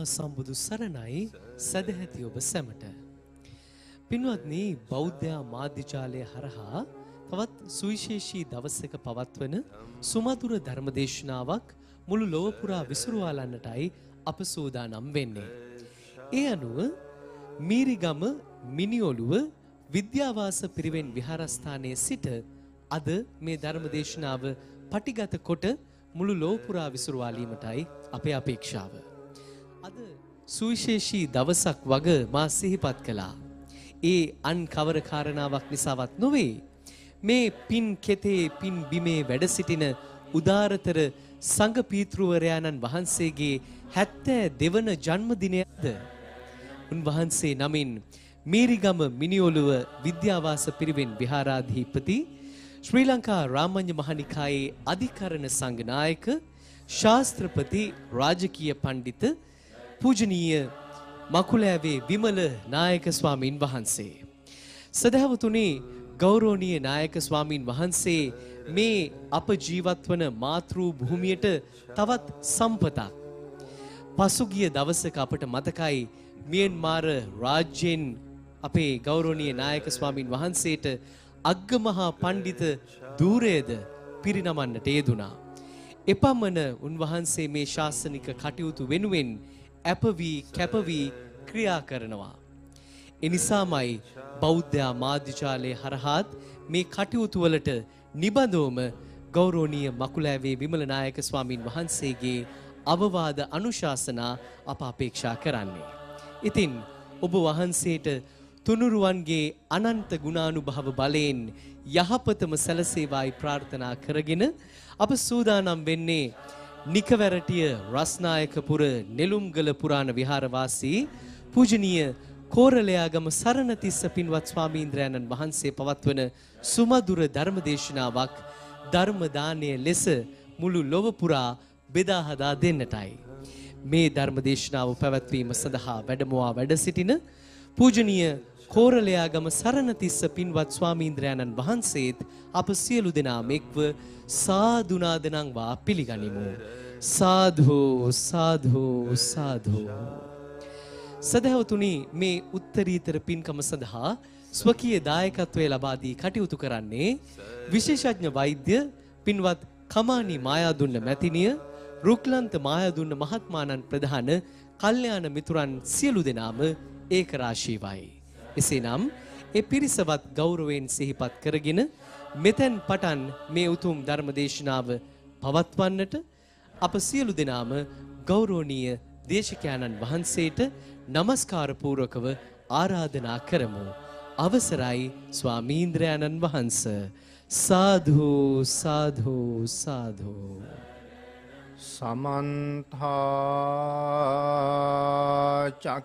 සම්මා සම්බුදු සරණයි සැදැහැති ඔබ සැමට. පින්වත්නි බෞද්ධයා මාධ්‍යජාලය හරහා තවත් සුවිශේෂී දවසක පවත්වන සුමතුර ධර්මදේශනාවක් මුළු ලොවපුරා විසුරුවාලන්නටයි අප සූදානම් වෙන්නේ. ඒ අනුව මීරිගම මිනිඔලුව විද්‍යාවාස පිරිවෙන් විහාරස්ථානයේ සිට අද මේ ධර්මදේශනාව පටිගත කොට මුළු ලෝපුරා විසුරුවාලීමටයි අපේ අපේක්ෂාව. අද සුවිශේෂී දවසක් වග මා සිහිපත් කළා. ඒ අන් කවර කාරණාවක් නිසාවත් නොවේ. මේ පින් කෙතේ පින් බිමේ වැඩ සිටින උදාරතර සංඝ පීතෘවරයාණන් වහන්සේගේ 70 දෙවන ජන්මදිනයද උන්වහන්සේ නමින් මීරිගම මිනිඔළුව විද්‍යාවාස පිරිවෙන් විහාරාධිපති ශ්‍රී ලංකා රාමඤ්ඤ මහනිකායේ අධිකරණ සංඝ නායක ශාස්ත්‍රපති රාජකීය පඬිතුක පූජනීය මකුලෑවේ විමල නායක ස්වාමීන් වහන්සේ. සදහවතුනේ ගෞරෝණීය නායක ස්වාමීන් වහන්සේ මේ අප ජීවත් වන මාතෘ භූමියට තවත් සම්පතක්. පසුගිය දවසක අපට මතකයි මියන්මාර රාජ්‍යෙන් අපේ ගෞරෝණීය නායක ස්වාමින් වහන්සේට අග්ගමහා පණ්ඩිත ධූරයේද පිරිනමන්නට යෙදුනා. එපමණ උන්වහන්සේ මේ ශාසනික කටයුතු වෙනුවෙන් ඇප වී කැප වී ක්‍රියා කරනවා. එනිසාමයි බෞද්ධයා මාධ්‍යජාලය හරහාත් මේ කටයුතු වලට නිබඳවම ගෞරෝණීය මකුලෑවේ විමල නායක ස්වාමින් වහන්සේගේ අවවාද අනුශාසනා අප අපේක්ෂා කරන්නේ. ඉතින් ඔබ වහන්සේට තුනුරුවන්ගේ අනන්ත ගුණානුභාව බලයෙන් යහපතම සැලසේවායි ප්‍රාර්ථනා කරගෙන අප සූදානම් වෙන්නේ නිකවැරටිය රස්නායකපුර නෙළුම්ගල පුරාණ විහාරවාසී පූජනීය කෝරළයාගම සරණතිස්ස පින්වත් ස්වාමීන්ද්‍රයන්න් වහන්සේ පවත්වන සුමధుර ධර්මදේශනාවක් ධර්ම දානය ලෙස මුළු ලොව පුරා බෙදා හදා දෙන්නටයි මේ ධර්මදේශනාව පැවැත්වීම සඳහා වැඩමවා වැඩ සිටින පූජනීය කෝරලයාගම සරණතිස්ස පින්වත් ස්වාමීන්ද්‍රයණන් වහන්සේත් අප සියලු දෙනාම එක්ව සාදුනාදනංවා පිළිගනිමු. සාධෝ සාධෝ සාධෝ. සදහවතුනි මේ උත්තරීතර පින්කම සඳහා ස්වකීය දායකත්වය ලබාදී කටයුතු කරන්නේ විශේෂඥ වෛද්‍ය පින්වත් කමානි මායාදුන්න මැතිනිය රුක්ලන්ත මායදුන්න මහත්මානන් ප්‍රධාන කල්්‍යයාන මිතුරන් සියලු දෙනාම ඒකරාශීවයි. එසේනම් ඒ පිරිසවත් ගෞරවයෙන් සිහිපත් කරගෙන මෙතෙන් පටන් මේ උතුම් ධර්ම දේශනාව පවත්වන්නට අප සියලු දෙනාම ගෞරවනීය දේශකයන්න් වහන්සේට নমස්කාර පූර්වකව ආරාධනා කරමු. අවසරයි ස්වාමීන්ද්‍රයන්න් වහන්ස. සාදු සාදු සාදු. සමන්තා චක්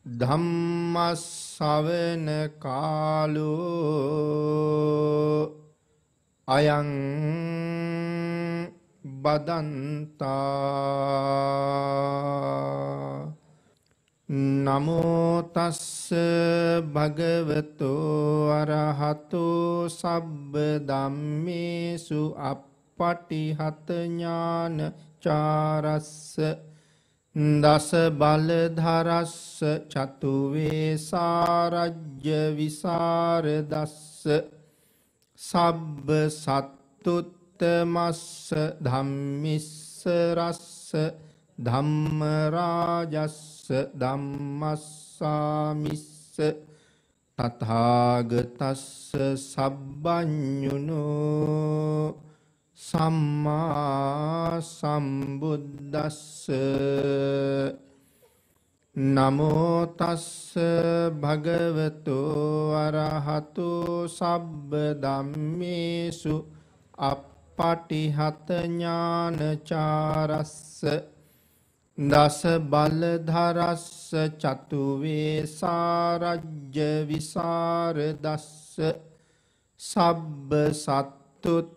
ධම්මස්සවන කාලෝ අයං බදන්තා නමෝ තස්ස භගවතෝ අරහතෝ සබ්බ ධම්මේසු අප්පටිහත ඥාන චාරස්ස දස බලධරස්ස චතුවේ සාරජ්‍ය විසාරදස්ස සබ්බ සත්තුත්තමස්ස ධම්මිස්ස රස්ස ධම්මරාජස්ස ධම්මස්සාමිස්ස තථාගතස්ස සබ්බඤුනෝ සම්මා සම්බුද්දස්ස නමෝ තස්ස භගවතෝ අරහතෝ සබ්බ ධම්මේසු අප්පටිහත ඥානචාරස්ස දස බල ධරස්ස චතු වේසාරජ්‍ය විසර දස්ස සබ්බ සත්තුත්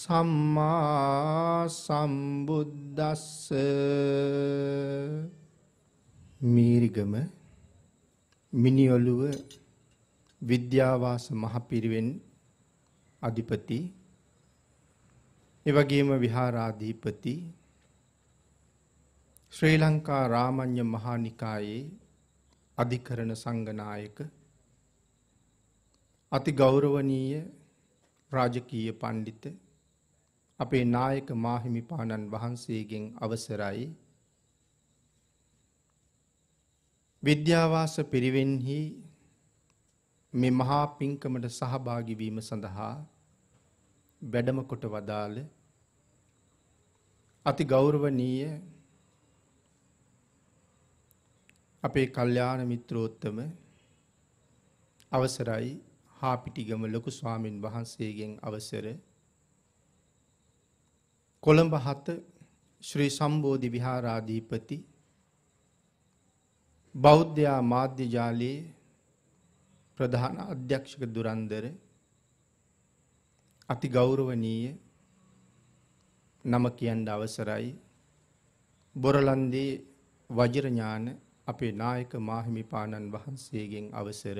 සම්මා සම්බුද්දස්ස මීරිගම මිනිඔලුව විද්‍යාවාස මහපිරිවෙන් අධිපති එවගේම විහාරාධීපති ශ්‍රී ලංකා රාමඤ්ඤ මහා නිකායේ අධිකරණ සංගනායක අති ගෞරවනීය රාජකීය පඬිතුක අපේ නායක මාහිමිපාණන් වහන්සේගෙන් අවසරයි විද්‍යාවාස පිරිවෙන්හි මේ මහා පින්කමට සහභාගිවීම සඳහා වැඩම කොට වදාළ අති ගෞරවනීය අපේ කල්යාණ මිත්‍රෝත්තම අවසරයි හාපිටිගම ලොකු ස්වාමින් වහන්සේගෙන් අවසර කොළඹ හත ශ්‍රී සම්බෝධි විහාරාධීපති බෞද්ධයා මාධ්‍ය ජාලයේ ප්‍රධාන අධ්‍යක්ෂක දුරන්දර අති ගෞරවනීය නම කියන්න අවසරයි බොරලන්දේ වජිරඥාන අපේ නායක මාහිමිපාණන් වහන්සේගෙන් අවසර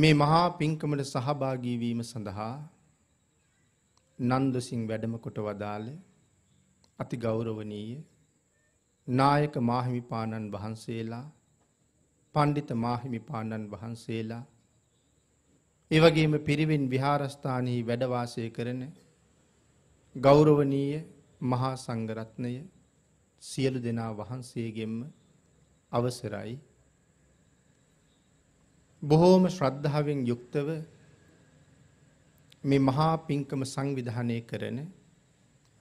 මේ මහා පින්කමට සහභාගී වීම සඳහා නන්දසිං වැඩම කොට වදාළ අති ගෞරවනීය නායක මාහිමිපාණන් වහන්සේලා පණ්ඩිත මාහිමිපාණන් වහන්සේලා එවගේම පිරිවෙන් විහාරස්ථානයේ වැඩවාසය කරන ගෞරවනීය මහා සංගරත්නය සියලු දෙනා වහන්සේගෙන්ම අවසරයි බොහෝම ශ්‍රද්ධාවෙන් යුක්තව මේ මහා පිංකම සංවිධානය කරන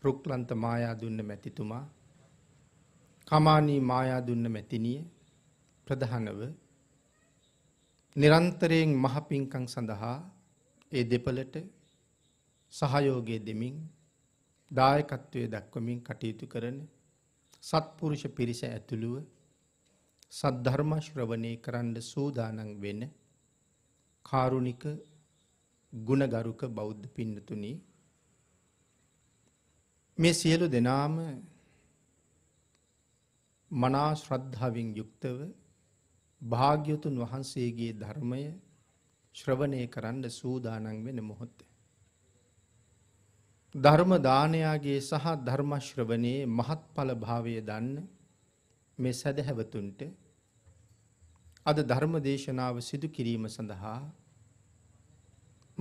රුක්ලන්ත මායාදුන්න මැතිතුමා කමානී මායාදුන්න මැතිනිය ප්‍රධානව නිරන්තරයෙන් මහපින්කං සඳහා ඒ දෙපලට සහයෝගය දෙමින් දායකත්වය දක්වමින් කටයුතු කරන සත්පුරුෂ පිරිස ඇතුළුව සද්ධර්මශ්‍රවනය කරන්න සූදානන් වෙන කාරුණික ගුණගරුක බෞද්ධ පින්නතුනි මේ සියලු දෙනාම මනා ශ්‍රද්ධාවෙන් යුක්තව භාග්‍යතුන් වහන්සේගේ ධර්මය ශ්‍රවණය කරන්න සූදානම් වෙන මොහොත. ධර්ම දානයාගේ සහ ධර්ම ශ්‍රවණයේ මහත්ඵල භාවය දන්න මේ සදහැවතුන්ට අද ධර්ම දේශනාව සිදු කිරීම සඳහා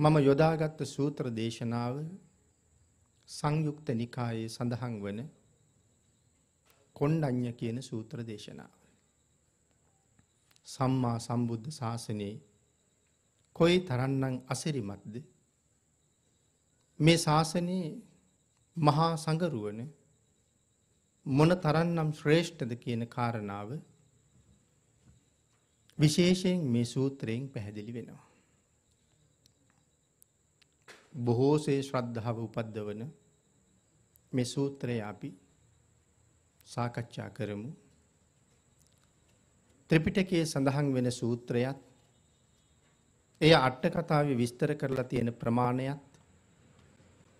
මම යොදාගත්ත සූත්‍ර දේශනාව සංයුක්ත නිකායේ සඳහන් වන කොණ්ඩඤ්ඤ කියන සූත්‍ර දේශනාව. සම්මා සම්බුද්ධ ශාසනයේ කොයි තරන්නම් අසිරිමත්ද මේ ශාසනයේ මහා සංගරුවන මොන තරන්නම් ශ්‍රේෂ්ඨද කියන කාරණාව විශේෂයෙන් මේ සූත්‍රයෙන් පැහැදිලි වෙනවා. බොහෝසේ ශ්‍රද්ධාව උපද්දවන මේ සූත්‍රය අපි සාකච්ඡා කරමු. ත්‍රිපිටකයේ සඳහන් වෙන සූත්‍රයත් එය අට්ට කතාවේ විස්තර කරලා තියෙන ප්‍රමාණයත්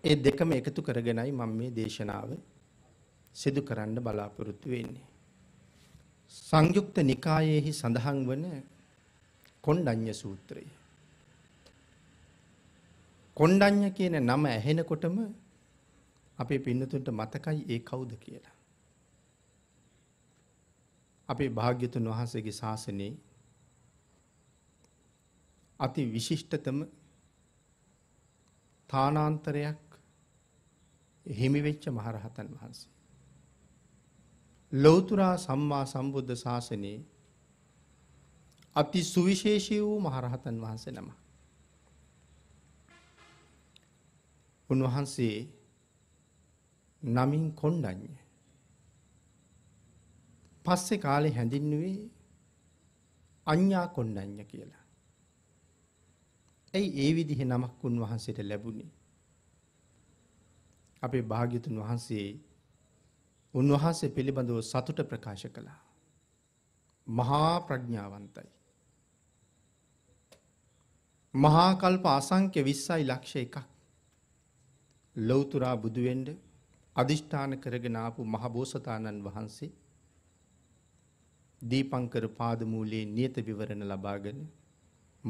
ඒ දෙකම එකතු කරගෙනයි මම මේ දේශනාව සිදු කරන්න බලාපොරොත්තු වෙන්නේ. සංයුක්ත නිකායේහි සඳහන් වන කොණ්ඩඤ්ඤ සූත්‍රය කොණ්ඩඤ්ඤ කියන නම ඇහෙනකොටම අපේ පින්නතුන්ට මතකයි ඒ කවුද කියලා. අපේ භාග්‍යතුන් වහන්සේගේ ශාසනයේ අති විශිෂ්ටතම තානාන්තරයක් හිමිවෙච්ච මහරහතන් වහන්සේ. ලෝතුරා සම්මා සම්බුද්ධ ශාසනයේ අති සුවිශේෂී වූ මහරහතන් වහන්සේ නමක්. උන්වහන්සේ නමින් කොණ්ඩඤ්ඤ. පස්සේ කාලේ හැඳින්නුවේ අඤ්ඤා කොණ්ඩඤ්ඤ කියලා. ඇයි ඒ විදිහේ නමක් උන්වහන්සේට ලැබුණේ? අපේ භාග්‍යතුන් වහන්සේ උන්වහන්සේ පිළිබඳව සතුට ප්‍රකාශ කළා. මහා ප්‍රඥාවන්තයි. මහා කල්ප අසංඛ්‍ය 20යි ලක්ෂ එකක්. ලෞතුරා බුදුවෙන්ඩ අධිෂ්ඨාන කරගෙන ආපු මහ බෝසතාණන් වහන්සේ දීපංකර පාදමූලයේ නියත විවරණ ලබාගෙන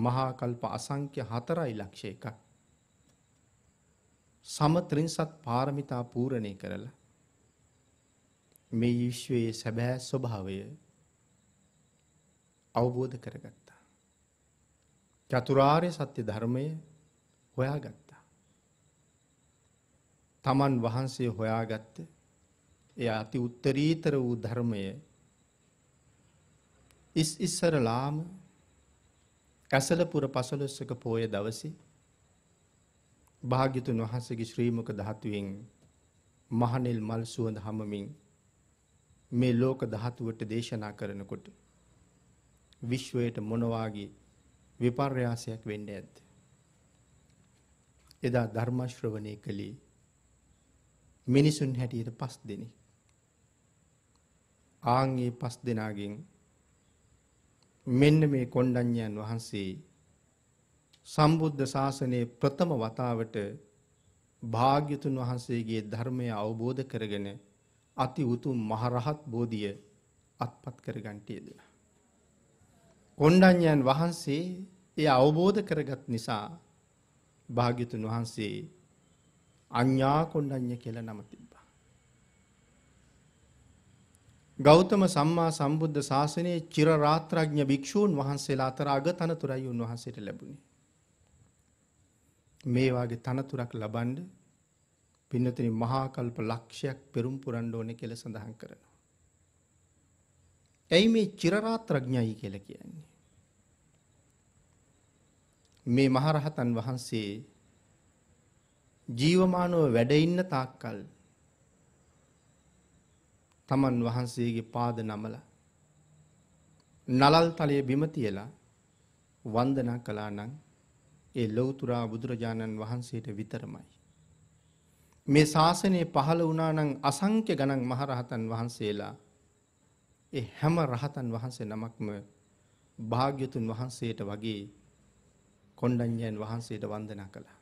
මහා කල්ප අසංඛ්‍ය 4 ලක්ෂ එකක් සමත්‍රිංසත් පාරමිතා පූර්ණේ කරලා මේ විශ්වයේ සැබෑ ස්වභාවය අවබෝධ කරගත්තා. චතුරාර්ය සත්‍ය ධර්මය හොයාගත්තා. තමන් වහන්සේ හොයාගත්ත එය අති උත්තරීතර වූ ධර්මය ඉස් ඉස්සරලාම ඇසලපුර පසලොස්සක පෝය දවසි භාග්‍යතුන් වහන්සගේ ශ්‍රීමක දහතුවෙන් මහනෙල් මල් සුවඳ හමමින් මේ ලෝක දහතුවට දේශනා කරනකොට විශ්වයට මොනවාගේ විපර්යාසයක් වෙන්න ඇත්ද. එදා ධර්මශ්‍රවනය කළේ මිනිසුන් හැටියට පස් දෙනෙ. ආංගේ පස් දෙනාගෙන් මෙන්න මේ කොණ්ඩඤ්ඤයන් වහන්සේ සම්බුද්ධ ශාසනයේ ප්‍රථම වතාවට භාග්‍යතුන් වහන්සේගේ ධර්මය අවබෝධ කරගෙන අති උතුම් මහරහත් බෝධිය අත්පත් කරගන්ටයදෙන. කොණ්ඩඤ්ඤයන් වහන්සේ එය අවබෝධ කරගත් නිසා භාග්‍යතුන් වහන්සේ අඥ්ඥා කොණ්ඩඥ කියල නම තිබ්බා. ගෞතම සම්මා සම්බුද්ධ ශාසනයේ චිරරාත්‍රඥ භික්‍ෂූන් වහන්සේලා අතරාග තනතුරයි උන්වහන්සේට ලැබුණේ. මේවාගේ තනතුරක් ලබන්ඩ පින්නතින මහාකල්ප ලක්ෂයක් පෙරුම් පුරන්ඩ ඕන කෙල සඳහන් කරනවා. ඇයි මේ චිරරාත්‍රඥයි කියල කියන්නේ. මේ මහරහතන් වහන්සේ ජීවමානව වැඩ ඉන්න තාක්කල් තමන් වහන්සේගේ පාද නමලා නලල් තලයේ බිම තියලා වන්දනා කළා නම් ඒ ලෞතුරා බුදුරජාණන් වහන්සේට විතරමයි. මේ ශාසනය පහළ වුණා නම් අසංඛ්‍ය ගණන් මහරහතන් වහන්සේලා ඒ හැම රහතන් වහන්සේ නමක්ම භාග්‍යතුන් වහන්සේට වගේ කොණ්ඩඤ්ඤයන් වහන්සේට වන්දනා කළා.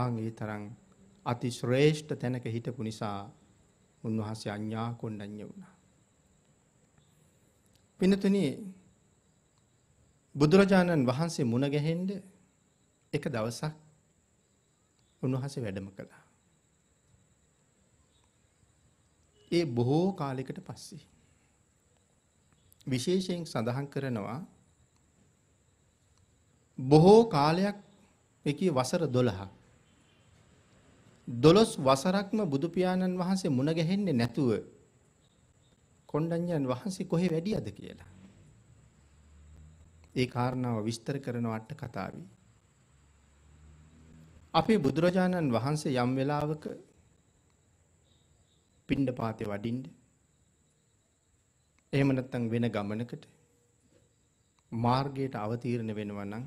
ආන්ගේ තරම් අතිශ්‍රේෂ්ඨ තැනක හිටපු නිසා උන්වහන්සේ අඤ්ඤා කොණ්ඩඤ්ඤ වුණා. පිනතුනි බුදුරජාණන් වහන්සේ මුණ ගැහෙන්න එක දවසක් උන්වහන්සේ වැඩම කළා. ඒ බොහෝ කාලයකට පස්සේ විශේෂයෙන් සඳහන් කරනවා බොහෝ කාලයක් එකී වසර 12ක් දොළොස් වසරක්ම බුදු පියාණන් වහන්සේ මුණ ගැහෙන්නේ නැතුව කොණ්ඩඤ්ඤන් වහන්සේ කොහේ වැඩියද කියලා. ඒ කාරණාව විස්තර කරන අට කතාවේ. අපේ බුදුරජාණන් වහන්සේ යම් වෙලාවක පිණ්ඩපාතේ වඩින්න එහෙම නැත්නම් වෙන ගමනකට මාර්ගයට අවතීර්ණ වෙනවා නම්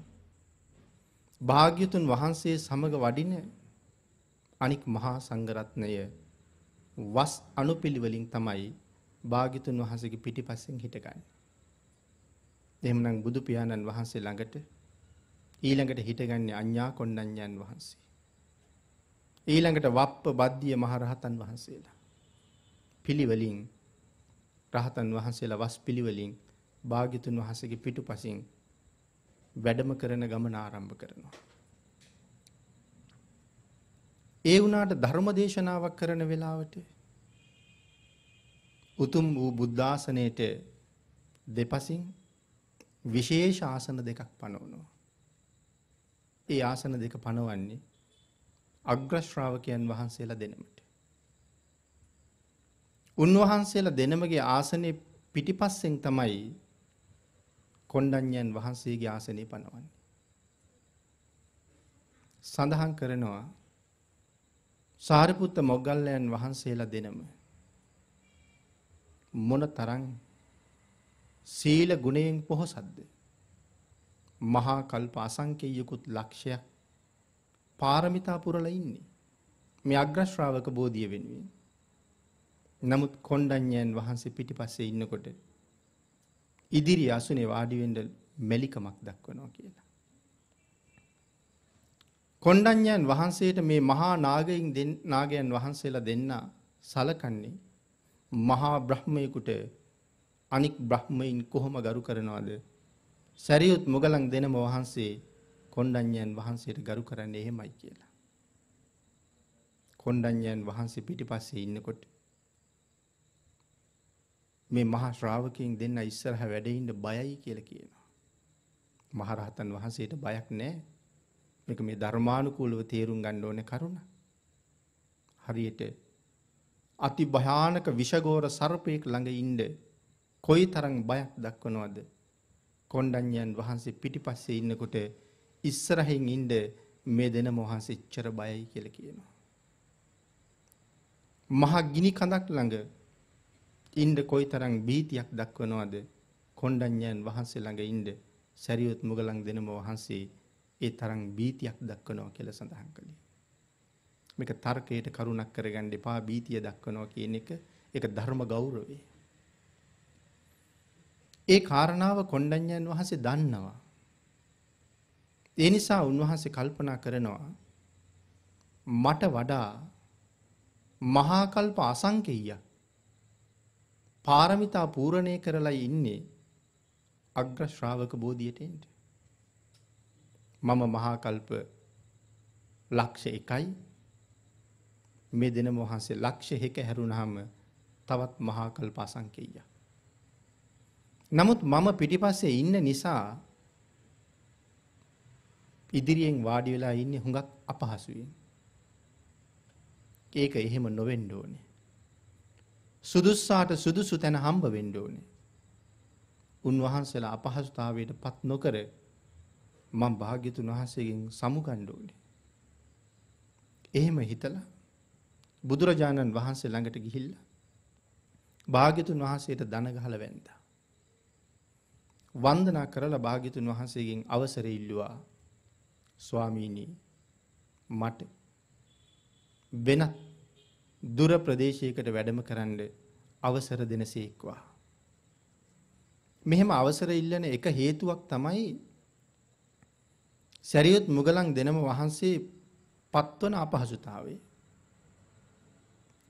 භාග්‍යතුන් වහන්සේ සමග වඩින අනික් මහා සංඝරත්නය වස් අනුපිළිවෙලින් තමයි භාග්‍යතුන් වහන්සේගේ පිටිපස්සෙන් හිටගන්නේ. එහෙමනම් බුදු පියාණන් වහන්සේ ළඟට ඊළඟට හිටගන්නේ අඤ්ඤා කොණ්ණඤ්ඤයන් වහන්සේ. ඊළඟට වප්ප බද්ධිය මහරහතන් වහන්සේලා. පිළිවෙලින් රහතන් වහන්සේලා වස් පිළිවෙලින් භාග්‍යතුන් වහන්සේගේ පිටුපසින් වැඩම කරන ගමන ආරම්භ කරනවා. ඒ වුණාට ධර්ම දේශනාවක් කරන වෙලාවට උතුම් වූ බුද්ධාසනයට දෙපසින් විශේෂ ආසන දෙකක් පනවනවා. ඒ ආසන දෙක පනවන්නේ අග්‍රශ්‍රාවකයන් වහන්සේලා දෙනමට. උන්වහන්සේලා දෙනමගේ ආසනය පිටිපස්සෙන් තමයි කොණ්ඩඤ්ඤයන් වහන්සේගේ ආසනය පනවන්නේ. සඳහන් කරනවා සාරිපුත්ත මොග්ගල්ලයන් වහන්සේලා දෙනම මොන තරම් සීල ගුණයෙන් පොහොසත්ද මහා කල්ප අසංකේයිකුත් ලක්ෂයක් පාරමිතා පුරලා ඉන්නේ මේ අග්‍ර ශ්‍රාවක බෝධිය වෙනුවෙන් නමුත් කොණ්ඩඤ්ඤයන් වහන්සේ පිටිපස්සේ ඉන්නකොට ඉදිරි අසුනේ වාඩි වෙන්න මෙලිකමක් දක්වනවා කියලා කොණ්ඩඤ්ඤයන් වහන්සේට මේ මහා නාගයින් නාගයන් වහන්සේලා දෙන්න සලකන්නේ මහා බ්‍රහ්මයෙකුට අනික් බ්‍රහ්මයින් කොහොම ගරු කරනවද? සැරියුත් මුගලන් දෙනම වහන්සේ කොණ්ඩඤ්ඤයන් වහන්සේට ගරු කරන්නේ එහෙමයි කියලා. කොණ්ඩඤ්ඤයන් වහන්සේ පිටිපස්සේ ඉන්නකොට මේ මහා ශ්‍රාවකයන් දෙන්න ඉස්සරහ වැඩ ඉන්න බයයි කියලා කියනවා. මහරහතන් වහන්සේට බයක් නැහැ. මේක මේ ධර්මානුකූලව තේරුම් ගන්න ඕනේ කරුණ. හරියට අති භයානක විෂගෝර සර්පයෙක් ළඟ ඉන්න කොයි තරම් බයක් දක්වනවද? කොණ්ඩඤ්ඤයන් වහන්සේ පිටිපස්සේ ඉන්නකොට ඉස්සරහින් ඉන්න මේ දෙන මොහන්සේ ඉච්චර බයයි කියලා කියනවා. මහා ගිනි කඳක් ළඟ ඉන්න කොයි තරම් බීතියක් දක්වනවද? කොණ්ඩඤ්ඤයන් වහන්සේ ළඟ ඉන්න සැරියොත් මුගලන් දෙනම වහන්සේ ඒ තරම් බීතියක් දක්වනවා කියලා සඳහන් කළේ. මේක තර්කයට කරුණක් කරගන්න එපා බීතිය දක්වනවා කියන එක ඒක ධර්ම ගෞරවය. ඒ කාරණාව කොණ්ඩඤ්ඤයන් වහන්සේ දන්නවා. ඒ නිසා උන්වහන්සේ කල්පනා කරනවා මට වඩා මහා කල්ප අසංකේයයක් පාරමිතා පූර්ණේ කරලා ඉන්නේ අග්‍ර ශ්‍රාවක බෝධියට එන්නේ මම මහාකල්ප ලක්ෂ එකයි මේ දෙන වහන්සේ ලක්ෂ එක හැරුණහම තවත් මහාකල්ප අසංකේය. නමුත් මම පිටිපස්සේ ඉන්න නිසා ඉදිරියෙන් වාඩි වෙලා ඉන්නේ හුඟක් අපහසුවෙන්. ඒක එහෙම නොවෙන්න ඕනේ. සුදුස්සාට සුදුසු තැන හම්බ වෙන්න ඕනේ. උන්වහන්සේලා අපහසුතාවයට පත් නොකර මම භාග්‍යතුන් වහන්සේගෙන් සමුගන්න ඕනේ. එහෙම හිතලා බුදුරජාණන් වහන්සේ ළඟට ගිහිල්ලා භාග්‍යතුන් වහන්සේට දන ගහලා වැන්දා. වන්දනා කරලා භාග්‍යතුන් වහන්සේගෙන් අවසර ඉල්ලුවා. ස්වාමීනි මට වෙනත් දුර ප්‍රදේශයකට වැඩම කරන්න අවසර දෙනසේක්වා. මෙහෙම අවසර ඉල්ලන එක හේතුවක් තමයි සැරියුත් මුගලන් දෙනම වහන්සේ පත්වන අපහසුතාවය.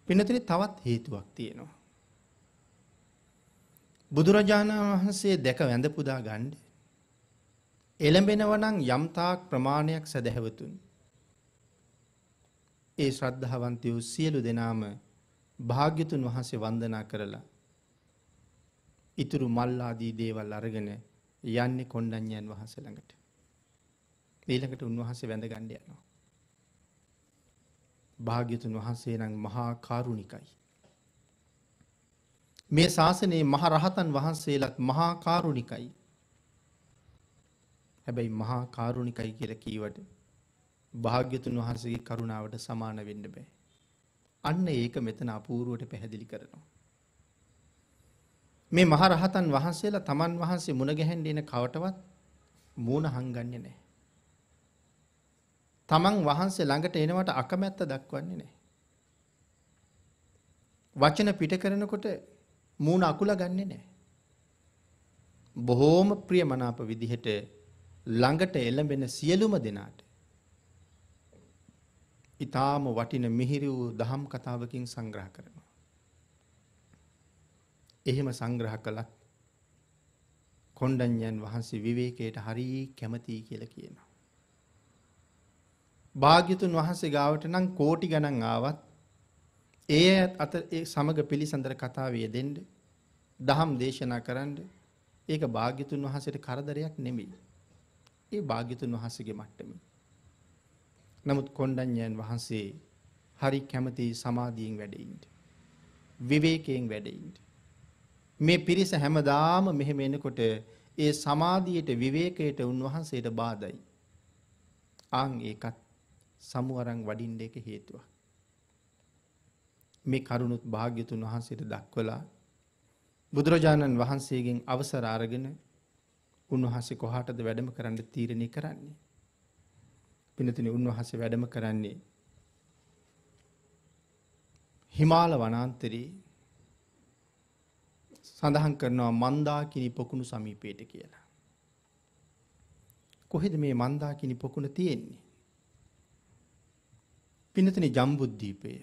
පිනතුනේ තවත් හේතුවක් තියෙනවා. බුදුරජාණන් වහන්සේ දැක වැඳ පුදා ගන්න එළඹෙනව නම් යම්තාක් ප්‍රමාණයක් සදහැවතුන් ඒ ශ්‍රද්ධාවන්තයෝ සියලු දෙනාම භාග්‍යතුන් වහන්සේ වන්දනා කරලා ඉතුරු මල් ආදී දේවල් අරගෙන යන්නේ කොණ්ඩඤ්ඤයන් වහන්සේ ළඟට ඊළඟට උන්වහන්සේ වැඳ ගණ්ඩ යනවා. භාග්‍යතුන් වහන්සේ නම් මහා කාරුණිකයි. මේ ශාසනයේ මහ රහතන් වහන්සේලත් මහා කාරුණිකයි. හැබැයි මහා කාරුණිකයි කියල කීවට භාග්‍යතුන් වහන්සේගේ කරුණාවට සමාන වෙන්න බෑ. අන්න ඒක මෙතන අපූරුවට පැහැදිලි කරනවා. මේ මහරහතන් වහන්සේලා තමන් වහන්සේ මුණගැහැන් දෙන කවටවත් මූුණ හංගන්න නෑ. තමන් වහන්සේ ළඟට එනවට අකමැත්ත දක්වන්නේ නෑ. වචන පිට කරනකොට මූුණ අකුල ගන්නේ නෑ. බොහෝම ප්‍රියමනාප විදිහට ළඟට එළඹෙන සියලුම දෙනාට. ඉතාම වටින මිහිරි වූ දහම් කතාවකින් සංග්‍රහ කරනවා. එහෙම සංග්‍රහ කළත් කොණ්ඩඥයන් වහන්සේ විවේකයට හරී කැමතියි කියල කියනවා. භාග්‍යතුන් වහන්සේ ගාවට නම් කෝටි ගණන් ආවත් ඒ අත සමග පිළිසඳර කතාවේ දෙන්න දහම් දේශනා කරන්න ඒක භාග්‍යතුන් වහන්සේට කරදරයක් නෙමෙයි. ඒ භාග්‍යතුන් වහන්සේගේ මට්ටමේ. නමුත් කොණ්ඩඤ්ඤයන් වහන්සේ හරි කැමති සමාධියෙන් වැඩෙන්න. විවේකයෙන් වැඩෙන්න. මේ පිරිස හැමදාම මෙහෙම එනකොට ඒ සමාධියට විවේකයට උන්වහන්සේට බාධයි. ආන් ඒකත් සමු අරං වඩින්ඩ එක හේතුවක්. මේ කරුණුත් භාග්‍යතුන් වහන්සේට දක්වලා බුදුරජාණන් වහන්සේගෙන් අවසර අරගෙන උන්වහන්සේ කොහටද වැඩම කරන්න තීරණය කරන්නේ. පිනතින උන්වහන්සේ වැඩම කරන්නේ හිමාල වනාන්තරී සඳහන් කරනවා මන්දාකිනි පොකුණු සමීපයට කියලා. කොහෙද මේ මන්දාකිනි පොකුණ තියෙන්නේ. පිනතන ජම්බුද්දීපය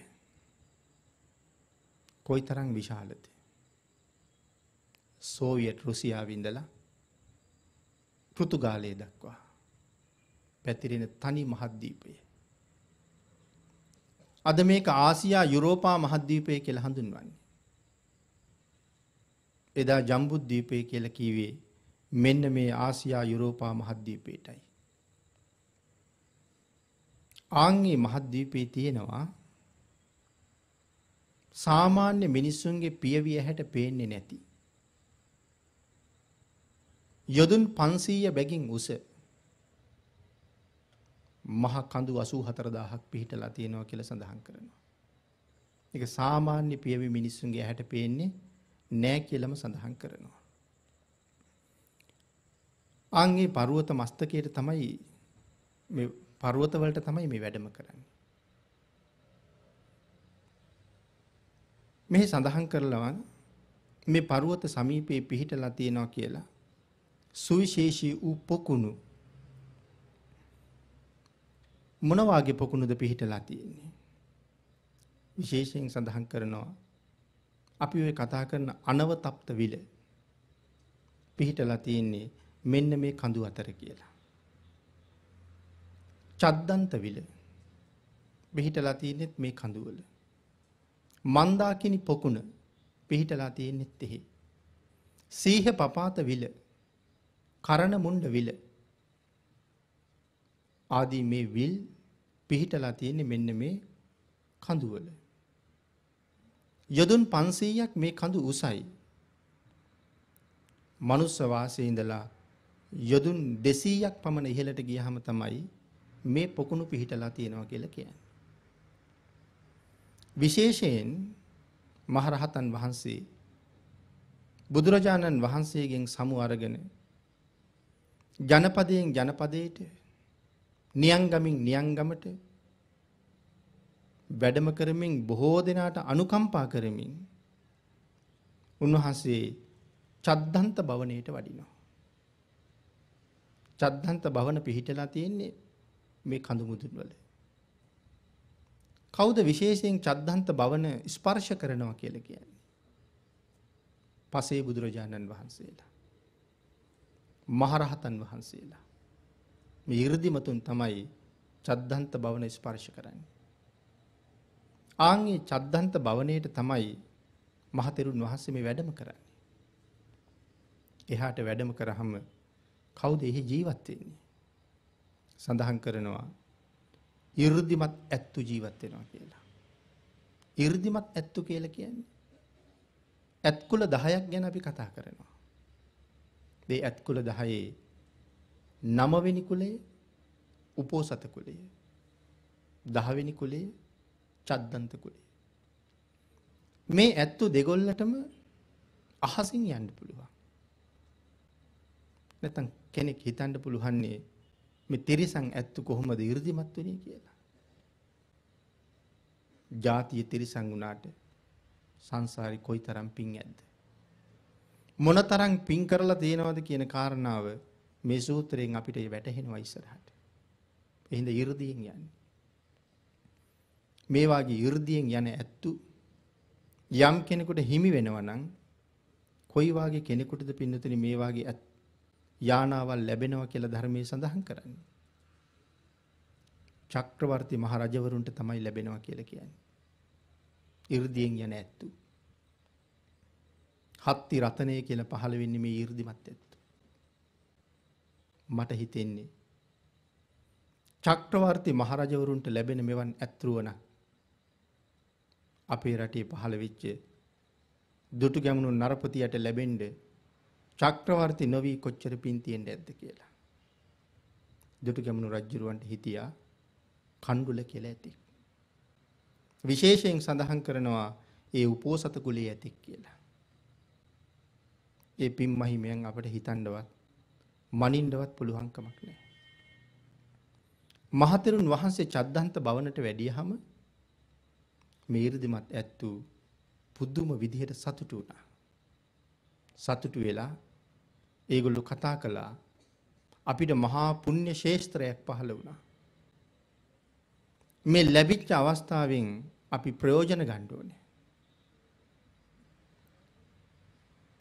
කොයි තරං විශාලද. සෝවියට් රුසියාවින්දලා පෘතුගාලය දක්වා පැතිරෙන තනි මහද්දීපය. අද මේක ආසියා යුරෝපා මහද්දීපය කියල හඳුන්වන්නේ. එදා ජම්බුද්දීපය කියල කීවේ මෙන්න මේ ආසියා යුරෝපා මහද්දීපයටයි. ආංගේ මහද්දීපේ තියෙනවා සාමාන්‍ය මිනිස්සුන්ගේ පියවිය හැට පේන්නේ නැති. යොදුන් පන්සීය බැගින් උස මහ කඳු අසූ හතරදාහක් පිහිටලා තියෙනවා කියල සඳහන් කරනවා. එක සාමාන්‍ය පියවි මිනිස්සුන්ගේ හැට පේන්නේ නෑ කියලම සඳහන් කරනවා. අන්ගේ පරුවත මස්තකයට තමයි පර්වතවලට තමයි මේ වැඩම කරන්නේ. මෙහි සඳහන් කරලවන් මේ පරුවත සමීපයේ පිහිටලා තියෙනවා කියලා සුවිශේෂී වූ පොකුණු මොනවාගේ පොකුණුද පිහිටලා තියෙන්නේ විශේෂයෙන් සඳහන් කරනවා අපි ඔය කතා කරන අනවතප්ත විල පිහිටලා තියෙන්නේ මෙන්න මේ කඳු අතර කියලා චද්දන්ත විල පිහිටලා තියෙනෙත් මේ කඳුවල. මන්දාකිනි පොකුණ පිහිටලා තියෙනෙත් එහි. සීහ පපාත විල කරණ මුණ්ඩ විල ආදී මේ විල් පිහිටලා තියෙන්නේ මෙන්න මේ කඳුවල. යොදුන් 500ක් මේ කඳු උසයි. මනුස්ස වාසයේ ඉඳලා යොදුන් 200ක් පමණ ඉහළට ගියහම තමයි මේ පොකුණු පිහිටලා තියෙනවා කියලා කියන්නේ. විශේෂයෙන් මහරහතන් වහන්සේ බුදුරජාණන් වහන්සේගෙන් සමු අරගෙන ජනපදයෙන් ජනපදයට නියංගමින් නියංගමට වැඩම කරමින් බොහෝ දෙනාට අනුකම්පා කරමින් උන්වහන්සේ චද්ධන්ත භවනයට වඩිනවා. චද්ධන්ත භවන පිහිටලා තියෙන්නේ මේ කඳු මුදුන් වල. කවුද විශේෂයෙන් චද්ධන්ත භවන ස්පර්ශ කරනවා කියලා කියන්නේ? පසේ බුදුරජාණන් වහන්සේලා. මහරහතන් වහන්සේලා. මේ 이르දිමතුන් තමයි චද්ධන්ත භවන ස්පර්ශ කරන්නේ. ආන්ගේ චද්ධන්ත භවනයේට තමයි මහතෙරුන් වහන්සේ මේ වැඩම කරන්නේ. එහාට වැඩම කරාම කවුද එහි ජීවත් වෙන්නේ? සඳහන් කරනවා 이르දිමත් ඇත්තු ජීවත් වෙනවා කියලා. 이르දිමත් ඇත්තු කියලා කියන්නේ ඇත්කුල 10ක් ගැන අපි කතා කරනවා. මේ ඇත්කුල 10ේ නවවෙනි කුලය උපෝසත කුලය. 10 වෙනි කුලය චද්දන්ත කුලය. මේ ඇත්තු දෙගොල්ලටම අහසින් යන්න පුළුවන්. නැත්තම් කෙනෙක් හිතන්න පුළුවන්නේ මේ තිරිසන් ඇත්තු කොහොමද 이르දිමත් වෙන්නේ කියලා. ಜಾතිය තිරිසන් වුණාට සංසාරේ කොයිතරම් පිං ඇද්ද? මොනතරම් පිං කරලා තියෙනවද කියන කාරණාව මේ සූත්‍රයෙන් අපිට වැටහෙනවා ඉස්සරහට. එහෙනම් 이르දියෙන් යන්නේ. මේ වාගේ 이르දියෙන් යන ඇත්තු යම් කෙනෙකුට හිමි වෙනවා නම් කොයි වාගේ කෙනෙකුටද පින්නතුනි මේ වාගේ ඇත්තු යානාවල් ලැබෙනවා කියලා ධර්මයේ සඳහන් කරන්නේ. චක්‍රවර්ති මහරජවරුන්ට තමයි ලැබෙනවා කියලා කියන්නේ. 이르දියෙන් යන ඇත්තු. හත්ති රතනය කියලා පහළ වෙන්නේ මේ 이르දිමත් ඇත්තු. මට හිතෙන්නේ චක්‍රවර්ති මහරජවරුන්ට ලැබෙන මෙවන් ඇත්රුවන අපේ රටේ පහළ වෙච්ච දුටු ගැමුණු නරපතියට ලැබෙන්නේ චක්‍රවර්ති නොවී කොච්චර පින් තියෙන්නේ ඇද්ද කියලා. දුටුගැමුණු රජුරවන්ට හිතියා කණ්ඩුල කියලා ඇති. විශේෂයෙන් සඳහන් කරනවා ඒ උපෝසත කුලයේ ඇති කියලා. ඒ පින් මහිමයන් අපට හිතන්නවත් මනින්ඩවත් පුළුවන්කමක් නෑ. මහතෙරුන් වහන්සේ චද්ධන්ත බවනට වැඩියහම මේර්දිමත් ඇත්තු පුද්දුම විදිහට සතුටු වුණා. සතුටු වෙලා ඒගොල්ලු කතා කළා අපිට මහා පුුණ්‍ය ශේෂත්‍රයක් පහළ වුණා. මේ ලැබිච්ච අවස්ථාවෙන් අපි ප්‍රයෝජන ගණ්ඩුවනේ.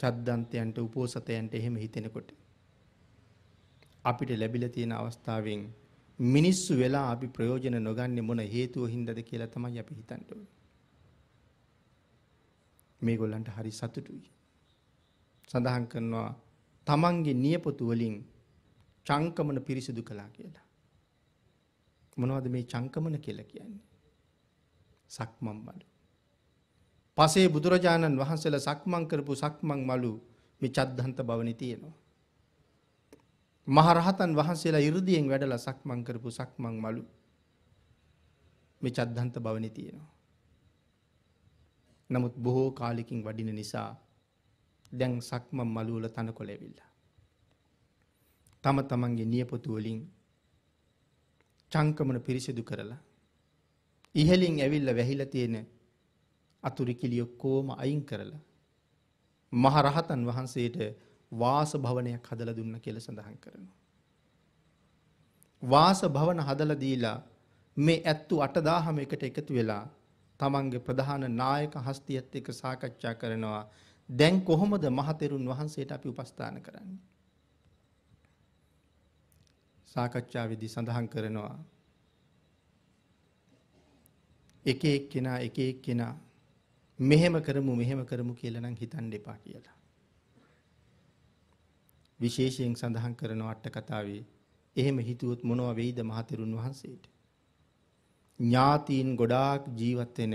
චද්දන්තයන්ට උපෝසතයන්ට එහෙම හිතෙනකොට. අපිට ලැබිල තියෙන අවස්ථාවෙන් මිනිස්සු වෙලා අපි ප්‍රයෝජන නොගන්න මොන හේතුව හින්දද කියලා තමයි අපි හිතන්ටව. මේ ගොල්ලන්ට හරි සතුටුයි. සඳහන් කරනවා තමන්ගේ නියපොතු වලින් චංකමන පිරිසිදු කළා කියලා. මොනවද මේ චංකමන කියලා කියන්නේ? සක්මන් මළු. පසේ බුදුරජාණන් වහන්සේලා සක්මන් කරපු සක්මන් මළු මේ චද්ධන්ත භවනි තියෙනවා. මහරහතන් වහන්සේලා 이르දියෙන් වැඩලා සක්මන් කරපු සක්මන් මළු මේ චද්ධන්ත භවනි තියෙනවා. නමුත් බොහෝ කාලෙකින් වඩින නිසා දැන් සක්ම මළුවල තනකොළ ඇවිල්ලා. තම තමන්ගේ නියපොතු වලින් චංකමන පිරිසිදු කරලා ඉහලින් ඇවිල්ලා වැහිලා තියෙන අතුරු කිලි ඔක්කොම අයින් කරලා මහ රහතන් වහන්සේට වාස භවනයක් හදලා දුන්න කියලා සඳහන් කරනවා. වාස භවන හදලා දීලා මේ ඇත්තු 8000 එකට එකතු වෙලා තමන්ගේ ප්‍රධාන නායක හස්තියත් එක්ක සාකච්ඡා කරනවා දැන් කොහොමද මහතෙරුන් වහන්සේට අපි උපස්ථාන කරන්නේ? සාකච්ඡාවේදී සඳහන් කරනවා එක එක්කෙනා එක එක්කෙනා මෙහෙම කරමු මෙහෙම කරමු කියලා නම් හිතන්න එපා කියලා. විශේෂයෙන් සඳහන් කරනවා අට කතාවේ එහෙම හිතුවොත් මොනව වෙයිද මහතෙරුන් වහන්සේට? ඥාතීන් ගොඩාක් ජීවත් වෙන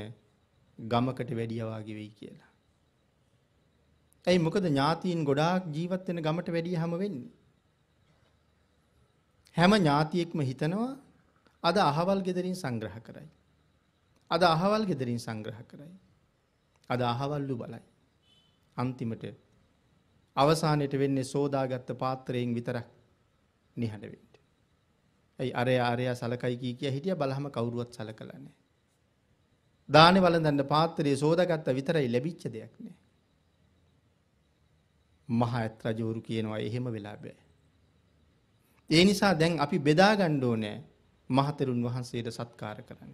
ගමකට වැඩිය වාගේ වෙයි කියලා. ඇයි මොකද ඥාතීන් ගොඩාක් ජීවත් වෙන ගමට වැඩිය හැම වෙන්නේ. හැම ඥාතියෙක්ම හිතනවා අද අහවල් ගෙදරින් සංග්‍රහ කරයි. අද අහවල් ගෙදරින් සංග්‍රහ කරයි. අද අහවල්ලු බලයි. අන්තිමට අවසානයට වෙන්නේ සෝදාගත්ත පාත්‍රයෙන් විතරක් නිහඬ වෙන්න. ඇයි අරයා අරයා සලකයි කී කිය හිටිය බලහම කවුරුවත් සලකලා නැහැ. දානේ වළඳන්න පාත්‍රයේ සෝදාගත්ත විතරයි ලැබිච්ච දෙයක් නෑ. මහත් රජවරු කියනවා එහෙම වෙලා බෑ. ඒ නිසා දැන් අපි බෙදා ගන්න ඕනේ මහතෙරුන් වහන්සේට සත්කාර කරන්න.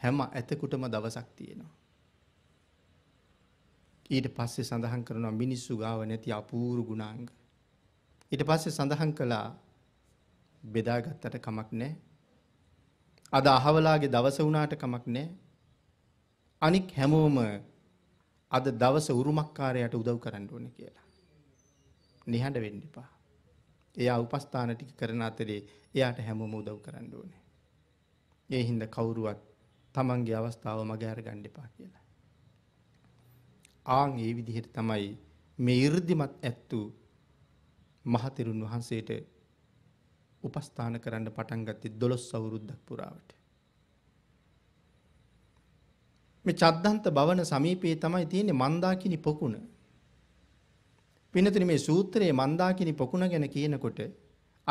හැම ඇතෙකුටම දවසක් තියෙනවා. ඊට පස්සේ සඳහන් කරනවා මිනිස්සු ගාව නැති අපූරු ගුණාංග. ඊට පස්සේ සඳහන් කළා බෙදාගත්තට කමක් නැහැ. අද අහවලාගේ දවස වුණාට කමක් නැහැ. අනික් හැමෝම අද දවස උරුමකාරයට උදව් කරන්න ඕනේ කියලා. නිහඬ වෙන්න එපා. එයා උපස්ථාන ටික කරන අතරේ එයාට හැමෝම උදව් කරන්න ඕනේ. ඒ හින්දා කවුරුවත් Tamanගේ අවස්ථාව මග අරගන්න එපා කියලා. ආන් ඒ විදිහට තමයි මේ 이르දිමත් ඇත්තු මහතෙරුන් වහන්සේට උපස්ථාන කරන්න පටන් ගත්තේ 12 අවුරුද්දක් පුරාවට. මේ චද්ධන්ත භවන සමීපයේ තමයි තියෙන්නේ මන්දාකිනි පොකුණ. පින්නතුනි මේ සූත්‍රයේ මන්දාකිනි පොකුණ ගැන කියනකොට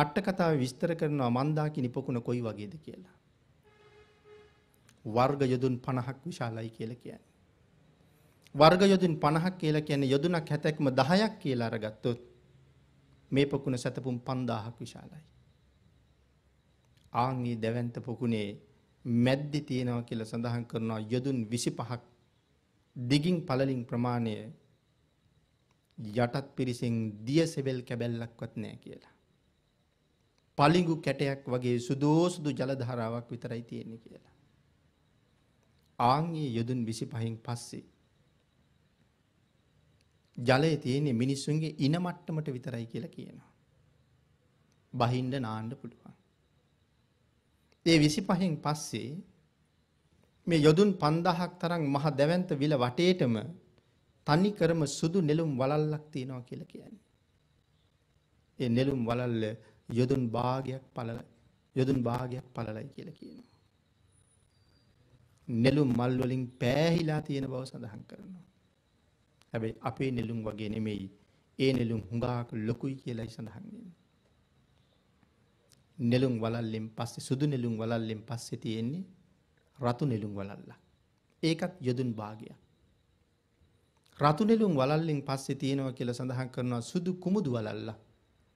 අට කතාවේ විස්තර කරනවා මන්දාකිනි පොකුණ කොයි වගේද කියලා. වර්ග යොදුන් 50ක් විශාලයි කියලා කියන්නේ. වර්ග යොදුන් 50ක් කියලා කියන්නේ යොදුනක් හැතැක්ම 10ක් කියලා අරගත්තොත් මේ පොකුණ සැතපුම් 5000ක් විශාලයි. ආන්ගේ දැවැන්ත පොකුණේ මැද්දි තියෙනවා කියලා සඳහන් කරනවා යොදුන් 25ක් දිගින් පළලින් ප්‍රමාණය යටත් පිරිසෙන් දියසෙවල් කැබැල්ලක්වත් නැහැ කියලා. පලිඟු කැටයක් වගේ සුදෝසුදු ජල ධාරාවක් විතරයි තියෙන්නේ කියලා. ආන්ගේ යොදුන් 25න් පස්සේ ජලය තියෙන්නේ මිනිස්සුන්ගේ ඉන මට්ටමට විතරයි කියලා කියනවා. බහින්න නාන්න පුළුවන්. ඒ 25න් පස්සේ මේ යොදුන් 5000ක් තරම් මහ දැවැන්ත විල වටේටම තනි කරම සුදු නෙළුම් වලල්ලක් තියෙනවා කියලා කියන්නේ. ඒ නෙළුම් වලල්ල යොදුන් භාගයක් පළලයි. යොදුන් භාගයක් පළලයි කියලා කියනවා. නෙළුම් මල් වලින් පෑහිලා තියෙන බව සඳහන් කරනවා. හැබැයි අපේ නෙළුම් වගේ නෙමෙයි. ඒ නෙළුම් හුඟක් ලොකුයි කියලායි සඳහන් වෙන්නේ. නෙළුම් වලල්ලෙන් පස්සේ සුදු නෙළුම් වලල්ලෙන් පස්සේ තියෙන්නේ රතු නෙළුම් වලල්ලක්. ඒකත් යොදුන් භාගයක්. රතු නෙළුම් වලල්ලෙන් පස්සේ තියෙනවා කියලා සඳහන් කරනවා සුදු කුමුදු වලල්ල.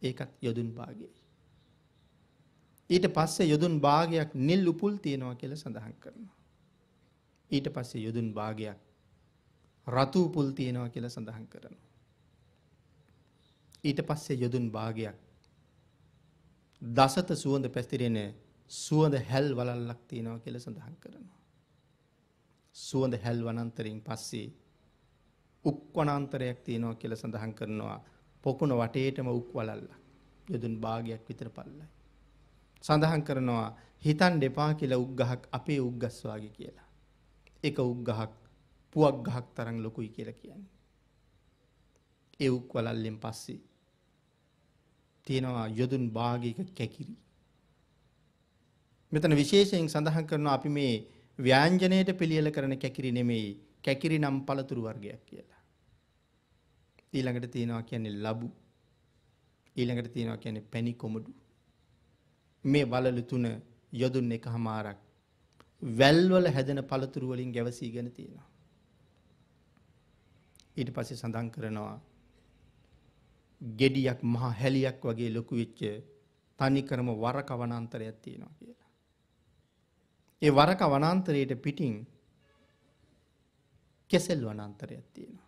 ඒකත් යොදුන් භාගයයි. ඊට පස්සේ යොදුන් භාගයක් නිල් උපුල් තියෙනවා කියලා සඳහන් කරනවා. ඊට පස්සේ යොදුන් භාගයක් රතු උපුල් තියෙනවා කියලා සඳහන් කරනවා. ඊට පස්සේ යොදුන් භාගයක් දසත සුවඳ පැතිරෙන සුවඳ හැල් වලල්ලක් තියෙනවා කියලා සඳහන් කරනවා. සුවඳ හැල් වනාන්තරයෙන් පස්සේ උක් වනාන්තරයක් තියෙනවා කියලා සඳහන් කරනවා. පොකුණ වටේටම උක් වලල්ලක්. යොදුන් භාගයක් විතර පල්ලයි. සඳහන් කරනවා හිතන් දෙපා කියලා උක් ගහක් අපේ උක් ගස් වාගේ කියලා. එක උක් ගහක් පුවක් ගහක් තරම් ලොකුයි කියලා කියන්නේ. ඒ උක් වලල්ලෙන් පස්සේ තියෙනවා යොදුන් භාගයක කැකිරි. මෙතන විශේෂයෙන් සඳහන් කරනවා අපි මේ ව්‍යංජනයට පිළියෙල කරන කැකිරි නෙමෙයි කැකිරි නම් පළතුරු වර්ගයක් කියලා. ඊළඟට තියෙනවා කියන්නේ ලබු. ඊළඟට තියෙනවා කියන්නේ පැණි කොමඩු. මේ වලලු තුන යොදුන් එකහමාරක් වැල්වල හැදෙන පළතුරු වලින් ගැවසීගෙන තියෙනවා. ඊට පස්සේ සඳහන් කරනවා gediyak මහා හැලියක් වගේ ලොකු වෙච්ච තනිකරම වරක වනාන්තරයක් තියෙනවා කියලා. ඒ වරක වනාන්තරයට පිටින් කෙසෙල් වනාන්තරයක් තියෙනවා.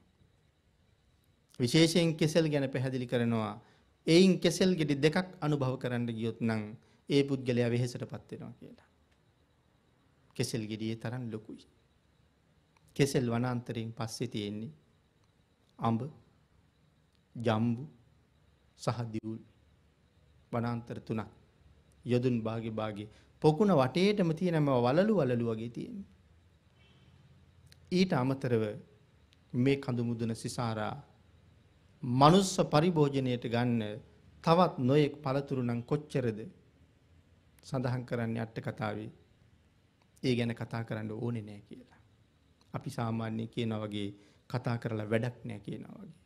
විශේෂයෙන් කෙසෙල් ගැන පැහැදිලි කරනවා. එයින් කෙසෙල් ගෙඩි දෙකක් අනුභව කරන්න ගියොත් නම් ඒ පුද්ගලයා වෙහෙසටපත් වෙනවා කියලා. කෙසෙල් ගෙඩියේ තරම් ලොකුයි. කෙසෙල් වනාන්තරයෙන් පස්සේ තියෙන්නේ අඹ, ජම්බු, සහ දියුල් වනාන්තර තුනක් යොදුන් භාගේ භාගේ පොකුණ වටේටම තියෙනම වලලු වලලු වගේ තියෙන. ඊට අමතරව මේ කඳු මුදුන සිසාරා මනුස්ස පරිභෝජනයට ගන්න තවත් නොයෙක් පළතුරු නම් කොච්චරද සඳහන් කරන්නේ අට කතාවේ ඒ ගැන කතා කරන්න ඕනේ නෑ කියලා. අපි සාමාන්‍ය කියනවා වගේ කතා කරලා වැඩක් නෑ කියනවා වගේ.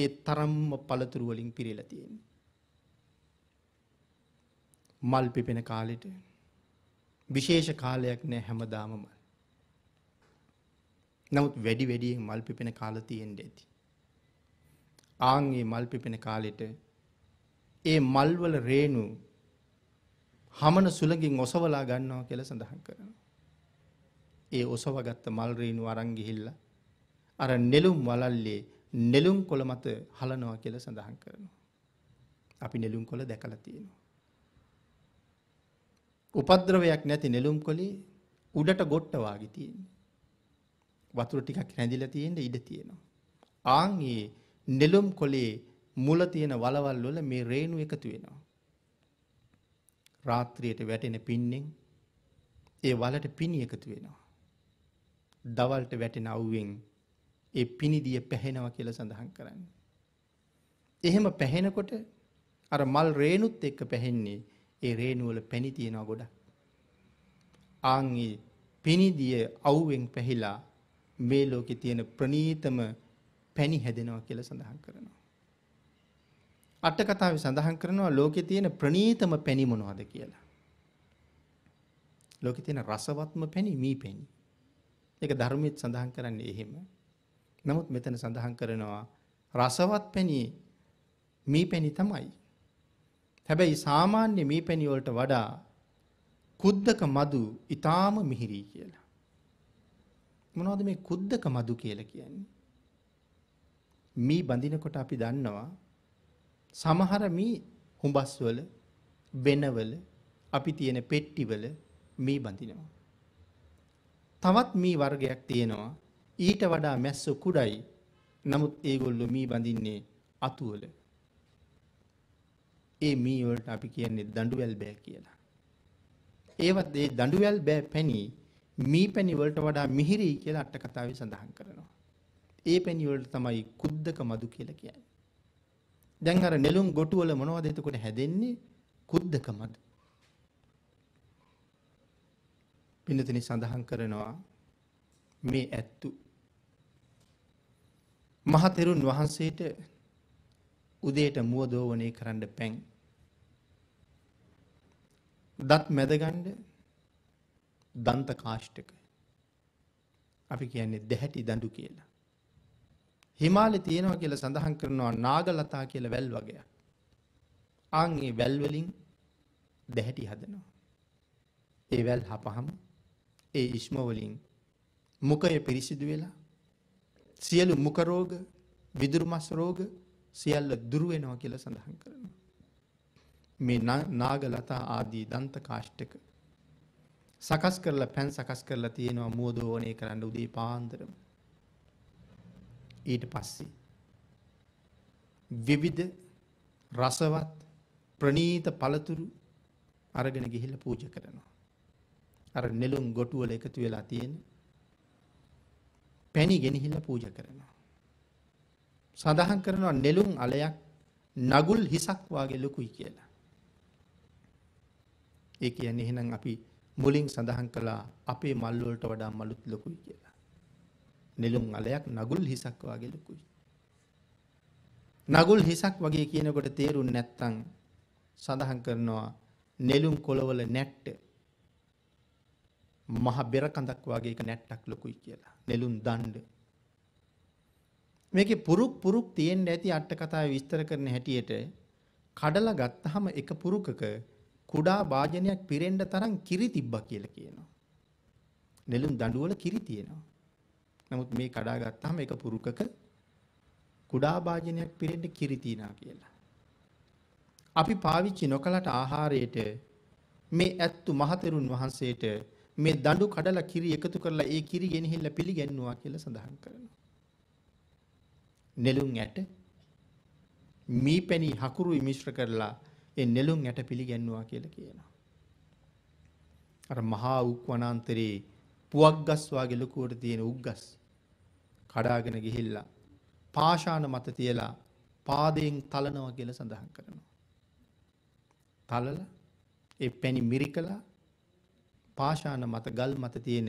ඒ තරම්ම පළතුරු වලින් පිරෙලා තියෙන්නේ. මල් පිපෙන කාලෙට විශේෂ කාලයක් නෑ හැමදාම මල්. නමුත් වැඩි වැඩියෙන් මල් පිපෙන කාල තියෙන්න ඇති. ආන් ඒ මල් පිපෙන කාලෙට ඒ මල් වල රේණු හමන සුළඟින් ඔසවලා ගන්නවා කියලා සඳහන් කරනවා. ඒ ඔසවගත්ත මල් රේණු අරන් ගිහිල්ලා අර නෙළුම් වලල්ලේ නෙළුම් කොළ මත හලනවා කියලා සඳහන් කරනවා. අපි නෙළුම් කොළ දැකලා තියෙනවා. උපද්‍රවයක් නැති නෙළුම් කොළේ උඩට ගොට්ට වාගේ තියෙන්නේ. වතුර ටිකක් රැඳිලා තියෙන ඉඩ තියෙනවා. ආන් ඒ නෙළුම් කොළේ මුල තියෙන වලවල් වල මේ රේණු එකතු වෙනවා. රාත්‍රියට වැටෙන පින්නෙන් ඒ වලට පිණි එකතු වෙනවා. දවල්ට වැටෙන අවුවෙන් ඒ පිණිදිය පැහෙනව කියල සඳහන් කරන්න. එහෙම පැහෙනකොට අර මල් රේනුත් එක්ක පැහෙන්නේ ඒ රේනුවල පැණිතියෙනවා ගොඩ. ආංගේ පිණිදිය අව්වෙන් පැහිලා මේ ලෝකෙ තියෙන ප්‍රනීතම පැණි හැදෙනවා කියල සඳහන් කරනවා. අටකතාව සඳහන් කරනවා ලෝකෙ තියෙන ප්‍රනීතම පැණිමොනවාද කියලා. ලෝකෙ තියෙන රසවත්ම පැණි මී පැණි. එක ධර්මයත් සඳහන් කරන්නේ එහෙම නමුත් මෙතන සඳහන් කරනවා රසවත් පැණියේ මේ පැණි තමයි. හැබැයි සාමාන්‍ය මේ පැණි වලට වඩා කුද්දක මදු ඊටාම මිහිරි කියලා. මොනවද මේ කුද්දක මදු කියලා කියන්නේ? මේ බඳිනකොට අපි දන්නවා සමහර මේ හුඹස්වල වෙනවල අපි තියෙන පෙට්ටිවල මේ බඳිනවා. තවත් මේ වර්ගයක් තියෙනවා ඊට වඩා මැස්සෝ කුඩයි. නමුත් ඒගොල්ලෝ මී බඳින්නේ අතුවල. ඒ මී වලට අපි කියන්නේ දඬුවැල් බෑ කියලා. ඒවත් ඒ දඬුවැල් බෑ පැණි මී පැණි වලට වඩා මිහිරි කියලා අට කතාවේ සඳහන් කරනවා. ඒ පැණි වලට තමයි කුද්දක මදු කියලා කියන්නේ. දැන් අර නෙළුම් ගොටු වල මොනවද එතකොට හැදෙන්නේ? කුද්දක මදු. පින්නතනි සඳහන් කරනවා මේ ඇත්තු මහතෙරුන් වහන්සේට උදේට මුව දෝවනේ කරන්න පැන්. දත් මැදගණ්ඩ දන්ත කාශ්ටක අපි කියන්නේ දැහැටි දඩු කියලා. හිමාලි තියෙනවා කියල සඳහන් කරනවා නාගලතා කියල වැල් වගේ. ආන්ගේ වැල්වලින් දැහැටි හදනවා. ඒ වැල් හපහම ඒ ඉශ්මවලින් මොකය පිරිසිදු වෙලා සියලු මුඛ රෝග, විදුරු මස් රෝග සියල්ල දුරු වෙනවා කියලා සඳහන් කරනවා. මේ නාගලතා ආදී දන්ත කාෂ්ඨක සකස් කරලා පැන් සකස් කරලා තියෙනවා මෝදෝවණේ කරන්න උදේ පාන්දරම. ඊට පස්සේ විවිධ රසවත් ප්‍රනීත පළතුරු අරගෙන ගිහිල්ලා පූජා කරනවා. අර නෙළුම් ගොටු වල එකතු වෙලා තියෙන පැණි ගෙනහිල්ලා පූජ කරනවා. සඳහන් කරනවා නෙළුම් අලයක් නගුල් හිසක් වාගේ ලොකුයි කියලා. ඒ කියන්නේ එහෙනම් අපි මුලින් සඳහන් කළා අපේ මල් වලට වඩා මලුත් ලොකුයි කියලා. නෙළුම් අලයක් නගුල් හිසක් වාගේ ලොකුයි. නගුල් හිසක් වගේ කියනකොට තේරුම් නැත්තම් සඳහන් කරනවා නෙළුම් කොළවල නැට්ට මහ බෙර කඳක් වගේ එක නැට්ටක් ලොකුයි කියලා. නෙළුම් දණ්ඩ. මේකේ පුරුක් පුරුක් තියෙන්න ඇති අට කතාවේ විස්තර කරන හැටියට කඩලා ගත්තාම එක පුරුකක කුඩා වාජනයක් පිරෙන්න තරම් කිරි තිබ්බා කියලා කියනවා. නෙළුම් දඬු වල කිරි තියෙනවා. නමුත් මේ කඩා ගත්තාම එක පුරුකක කුඩා වාජනයක් පිරෙන්න කිරි තියනවා කියලා. අපි පාවිච්චි නොකලට ආහාරයට මේ ඇත්තු මහතෙරුන් වහන්සේට මේ දඬු කඩලා කිරි එකතු කරලා ඒ කිරි ගෙනහිල්ලා පිළිගැන්නුවා කියලා සඳහන් කරනවා. නෙළුම් ඇට මී පැණි හකුරුයි මිශ්‍ර කරලා ඒ නෙළුම් ඇට පිළිගැන්නුවා කියලා කියනවා. අර මහා උක් වනාන්තරේ පුවක් ගස් වාගේ ලොකුවට තියෙන උක්ගස් කඩාගෙන ගිහිල්ලා පාෂාණ මත තියලා පාදයෙන් තලනවා කියලා සඳහන් කරනවා. තලලා ඒ පැණි මිරිකලා පාෂාන මත ගල් මත තියෙන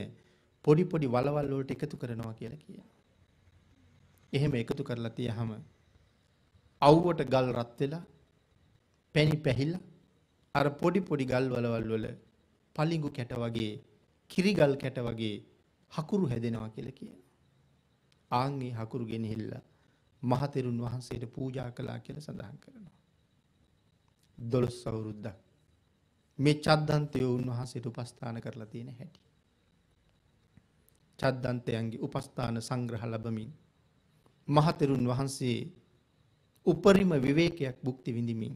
පොඩි පොඩි වලවල් වලට එකතු කරනවා කියලා කියනවා. එහෙම එකතු කරලා තියහම අවුවට ගල් රත් වෙලා පැණි පැහිලා අර පොඩි පොඩි ගල් වලවල් වල පලිඟු කැට වගේ කිරිගල් කැට වගේ හකුරු හැදෙනවා කියලා කියනවා. ආන් මේ හකුරු ගෙනහිල්ලා මහතෙරුන් වහන්සේට පූජා කළා කියලා සඳහන් කරනවා. 12 අවුරුද්දක් මේ චද්දන්තය උන්වහන්සේට උපස්ථාන කරලා තියෙන හැටි. චද්දන්තයන්ගේ උපස්ථාන සංග්‍රහ ලැබමින් මහතෙරුන් වහන්සේ උපරිම විවේකයක් භුක්ති විඳිමින්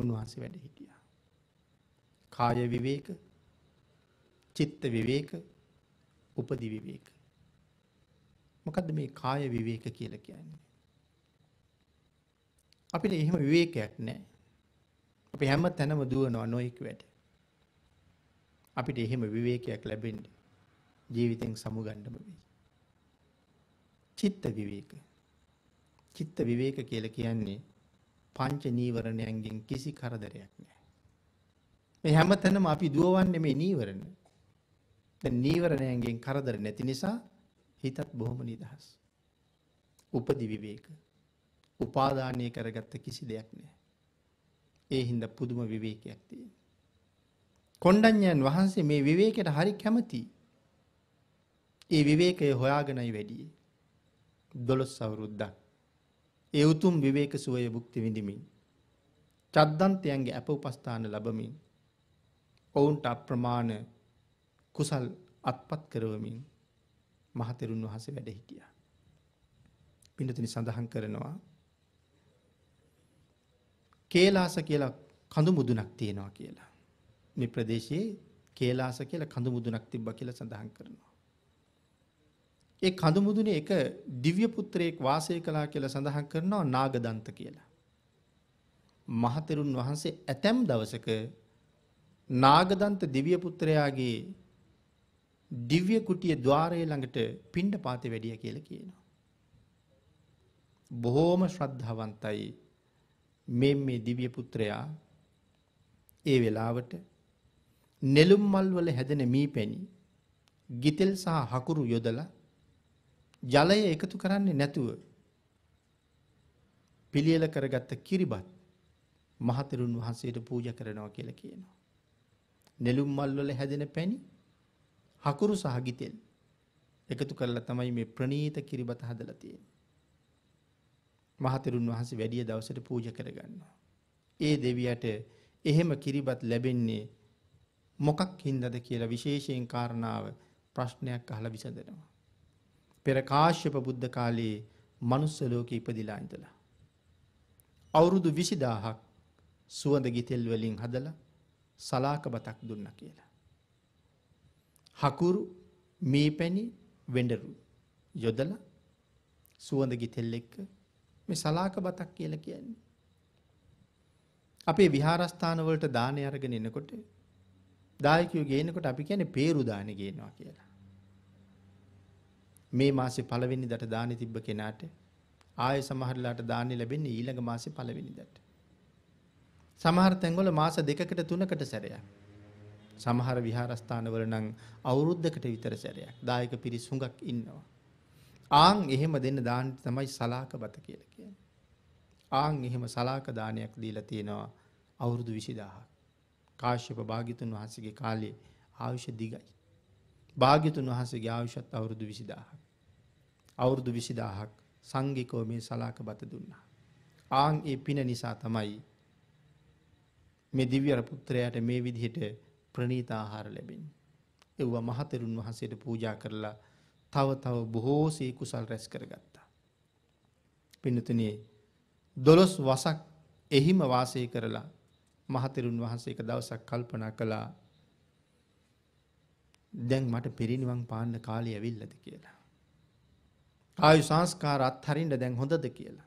උන්වහන්සේ වැඩ හිටියා. කාය විවේක, චිත්ත විවේක, උපදි විවේක. මොකද්ද මේ කාය විවේක කියලා කියන්නේ? අපිට එහෙම විවේකයක් නැහැ. අපි හැම තැනම දුවනවා නොයෙක් වැට. අපිට එහෙම විවේකයක් ලැබෙන්න ජීවිතෙන් සමුගන්නම වෙයි. චිත්ත විවේක. චිත්ත විවේක කියලා කියන්නේ පංච නීවරණයන්ගෙන් කිසි කරදරයක් නැහැ. මේ හැම තැනම අපි දුවවන්නේ මේ නීවරණ. දැන් නීවරණයන්ගෙන් කරදර නැති නිසා හිතත් බොහොම නිදහස්. උපදි විවේක. උපාදානය කරගත්ත කිසි දෙයක් නැහැ. ඒ හින්ද පුදුම විවේකයක් තියෙන. කොණ්ඩඤ්ඤයන් වහන්සේ මේ විවේකයට හරි කැමති. ඒ විවේකය හොයාගෙනයි වැඩියේ. 12 අවුරුද්දක්. ඒ උතුම් විවේක සුවය භුක්ති විඳිමින් චද්දන්තයන්ගේ අප උපස්ථාන ලැබමින් ඔවුන්ට අප්‍රමාණ කුසල් අත්පත් කරවමින් මහතෙරුන් වහන්සේ වැඩ හිටියා. පින්නතුනි සඳහන් කරනවා කේලාස කියලා කඳු මුදුනක් තියෙනවා කියලා. මේ ප්‍රදේශයේ කේලාස කියලා කඳු මුදුනක් තිබ්බා කියලා සඳහන් කරනවා. ඒ කඳු මුදුනේ එක දිව්‍ය පුත්‍රයෙක් වාසය කළා කියලා සඳහන් කරනවා නාගදන්ත කියලා. මහතෙරුන් වහන්සේ ඇතැම් දවසක නාගදන්ත දිව්‍ය පුත්‍රයාගේ දිව්‍ය කුටිය ద్వාරය ළඟට පිණ්ඩපාතේ වැඩිය කියලා කියනවා. බොහෝම ශ්‍රද්ධාවන්තයි මේ මේ දිව්‍ය පුත්‍රයා ඒ වෙලාවට නෙළුම් මල් වල හැදෙන මීපැණි ගිතෙල් සහ හකුරු යොදලා ජලය එකතු කරන්නේ නැතුව පිළියෙල කරගත්ත කිරිබත් මහතෙරුන් වහන්සේට පූජා කරනවා කියලා කියනවා. නෙළුම් මල් වල හැදෙන පැණි හකුරු සහ ගිතෙල් එකතු කරලා තමයි මේ ප්‍රණීත කිරිබත හදලා තියෙන්නේ. මහතරුන් වහන්සේ වැඩිය දවසට පූජ කරගන්නවා. ඒ දෙවියට එහෙම කිරිබත් ලැබෙන්නේ මොකක් හින්දද කියලා විශේෂයෙන් කාරණාව ප්‍රශ්නයක් අහල විසඳනවා. පෙර කාශ්‍යප බුද්ධ කාලයේ මනුස්සලෝක ඉපදිලා ඉඳලා. අවුරුදු විසිදාහක් සුවඳ ගිතෙල් වලින් හදල සලාක බතක් දුන්න කියලා. හකුරු මේ පැණි වෙඩරු යොදල සුවඳ ගිතෙල් එක්ක මේ සලාක බතක් කියල කියන්නේ. අපේ විහාරස්ථානවලට දානය අරගෙන එනකොට දායකයෝ ගේනකොට අපි කියන පේරුදාන ගේනවා කියලා. මේ මාසේ පළවෙනි දට දානය තිබ්බ කෙනාට ආය සමහරලාට දානය ලැබෙන්නේ ඊළඟ මාසේ පළවෙනි දට. සමහර තැන්ගොල මාස දෙකකට තුනකට සැරයක්. සමහර විහාරස්ථානවල නම් අවුරුද්ධකට විතර සැරයක් දායක පිරිස් හුඟක් ඉන්නවා. ආං එහෙම දෙන්න දාන්න තමයි සලාක බත කියල කිය. ආං එහෙම සලාකදානයක් දීලා තියෙනවා අවුරුදු විසිදාහ. කාශ්‍යප භාගිතුන් වහන්සගේ කාලේ ආවිෂ දිගයි. භාගිතුන් වහසගේ ආවිෂත් අවුරුදු විසිදාහ. අවුරුදු විසිදාහක් සංගිකෝ මේ සලාක බත දුන්නා. ආං ඒ පින නිසා තමයි මේ දිව්‍යර පුත්‍රයට මේ විදිහට ප්‍රනීතාහාර ලැබෙන්. එව්වා මහතරුන් වහන්සේට පූජා කරලා තව තව බොහෝ සේ කුසල් රැස් කරගත්තා. පින්නතුනේ දොළොස් වසක් එහිම වාසය කරලා මහතෙරුන් වහන්සේ එක දවසක් කල්පනා කළා දැන් මට පිරිනිවන් පාන්න කාලය ඇවිල්ලද කියලා. ආයු සංස්කාර අත්හරින්න දැන් හොඳද කියලා.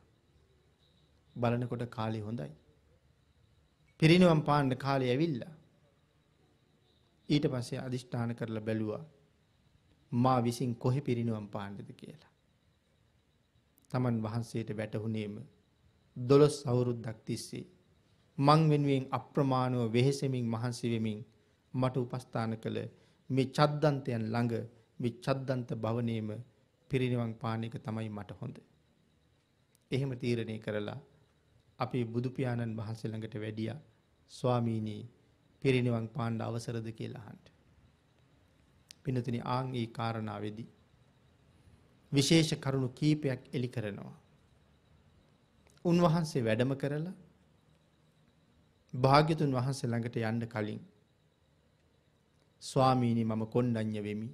බලනකොට කාලේ හොඳයි. පිරිනිවන් පාන්න කාලය ඇවිල්ලා. ඊට පස්සේ අදිෂ්ඨාන කරලා බැලුවා මා විසින් කොහෙ පිරිනුවම් පාණ්ඩද කියලා. තමන් වහන්සේට වැටහුණේම දොළොස් අවුරුද්දක් තිස්සේ මං වෙනුවෙන් අප්‍රමාණුව වෙහෙසෙමින් මහන්සි වෙමින් මට උපස්ථාන කළ මේ චද්දන්තයන් ළඟ මේ චද්දන්ත භවනේම පිරිනිවන් පාන එක තමයි මට හොඳ. එහෙම තීරණය කරලා අපේ බුදු පියාණන් වහන්සේ ළඟට වැඩියා ස්වාමීනි පිරිනිවන් පාන්න අවසරද කියලා අහන්න. පිනතින ආං ඒ කාරණාවේදී. විශේෂ කරුණු කීපයක් එලි කරනවා. උන්වහන්සේ වැඩම කරලා භාග්‍යතුන් වහන්සේ ළඟට යන්න කලින් ස්වාමීනි මම කොණ්ඩඤ්ඤ වෙමි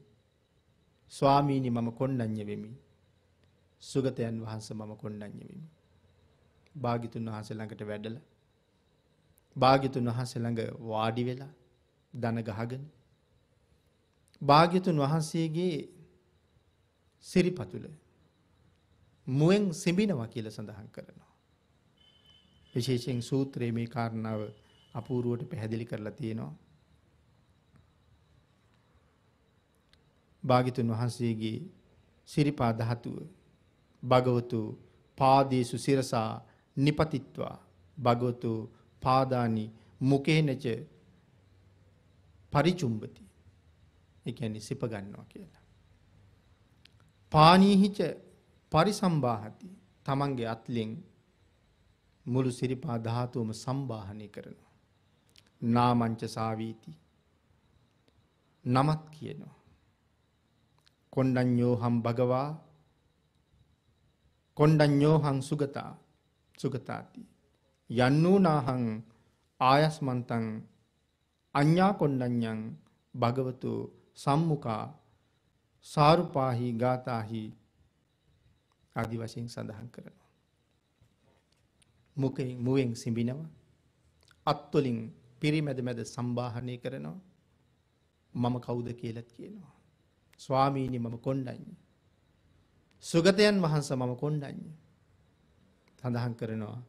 ස්වාමීනි මම කොණ්ඩඤ්ඤ වෙමි සුගතයන් වහන්සේ මම කොණ්ඩඤ්ඤ වෙමි භාග්‍යතුන් වහන්සේ ළඟට වැඩලා භාග්‍යතුන් වහන්සේ ළඟ වාඩි වෙලා දන ගහගෙන භාග්‍යතුන් වහන්සේගේ සිරිපතුල මුවෙන් සිඹිනවා කියලා සඳහන් කරනවා. විශේෂයෙන් සූත්‍රයේ මේ කාරණාව අපූර්වට පැහැදිලි කරලා තියෙනවා. භාග්‍යතුන් වහන්සේගේ සිරිපා ධාතුව භගවතු පාදේසු සිරසා නිපතිත්වා භගවතු පාදානි මුකේනච පරිචුම්බති එකැනි සිප ගන්නවා කියලා. පානීහිච පරිසම්බාහති තමන්ගේ අත්ලෙන් මුළු සිරිපා ධාතුවම සම්බාහනය කරනවා. නාමංච සාවීති නමත් කියනවා. කොන්්ඩඥෝ හම් භගවා කොන්්ඩඥෝ හං සුගතා සුගතාති. යන්නූ නාහං ආයස්මන්තන් අඥ්ඥා කොන්්ඩඥන් භගවතු සම්මුකා සාරුපාහි ගාතාහි අදි වශයෙන් සඳහන් කරනවා. මුකෙන් මුවෙන් සිඹිනවා අත්වලින් පිරිමැද මැද සම්බාහනය කරනවා මම කවුද කියලත් කියනවා. ස්වාමීණි මම කොණ්ඩඤ්ඤ. සුගතයන් වහන්ස මම කොණ්ඩඤ්ඤ. සඳහන් කරනවා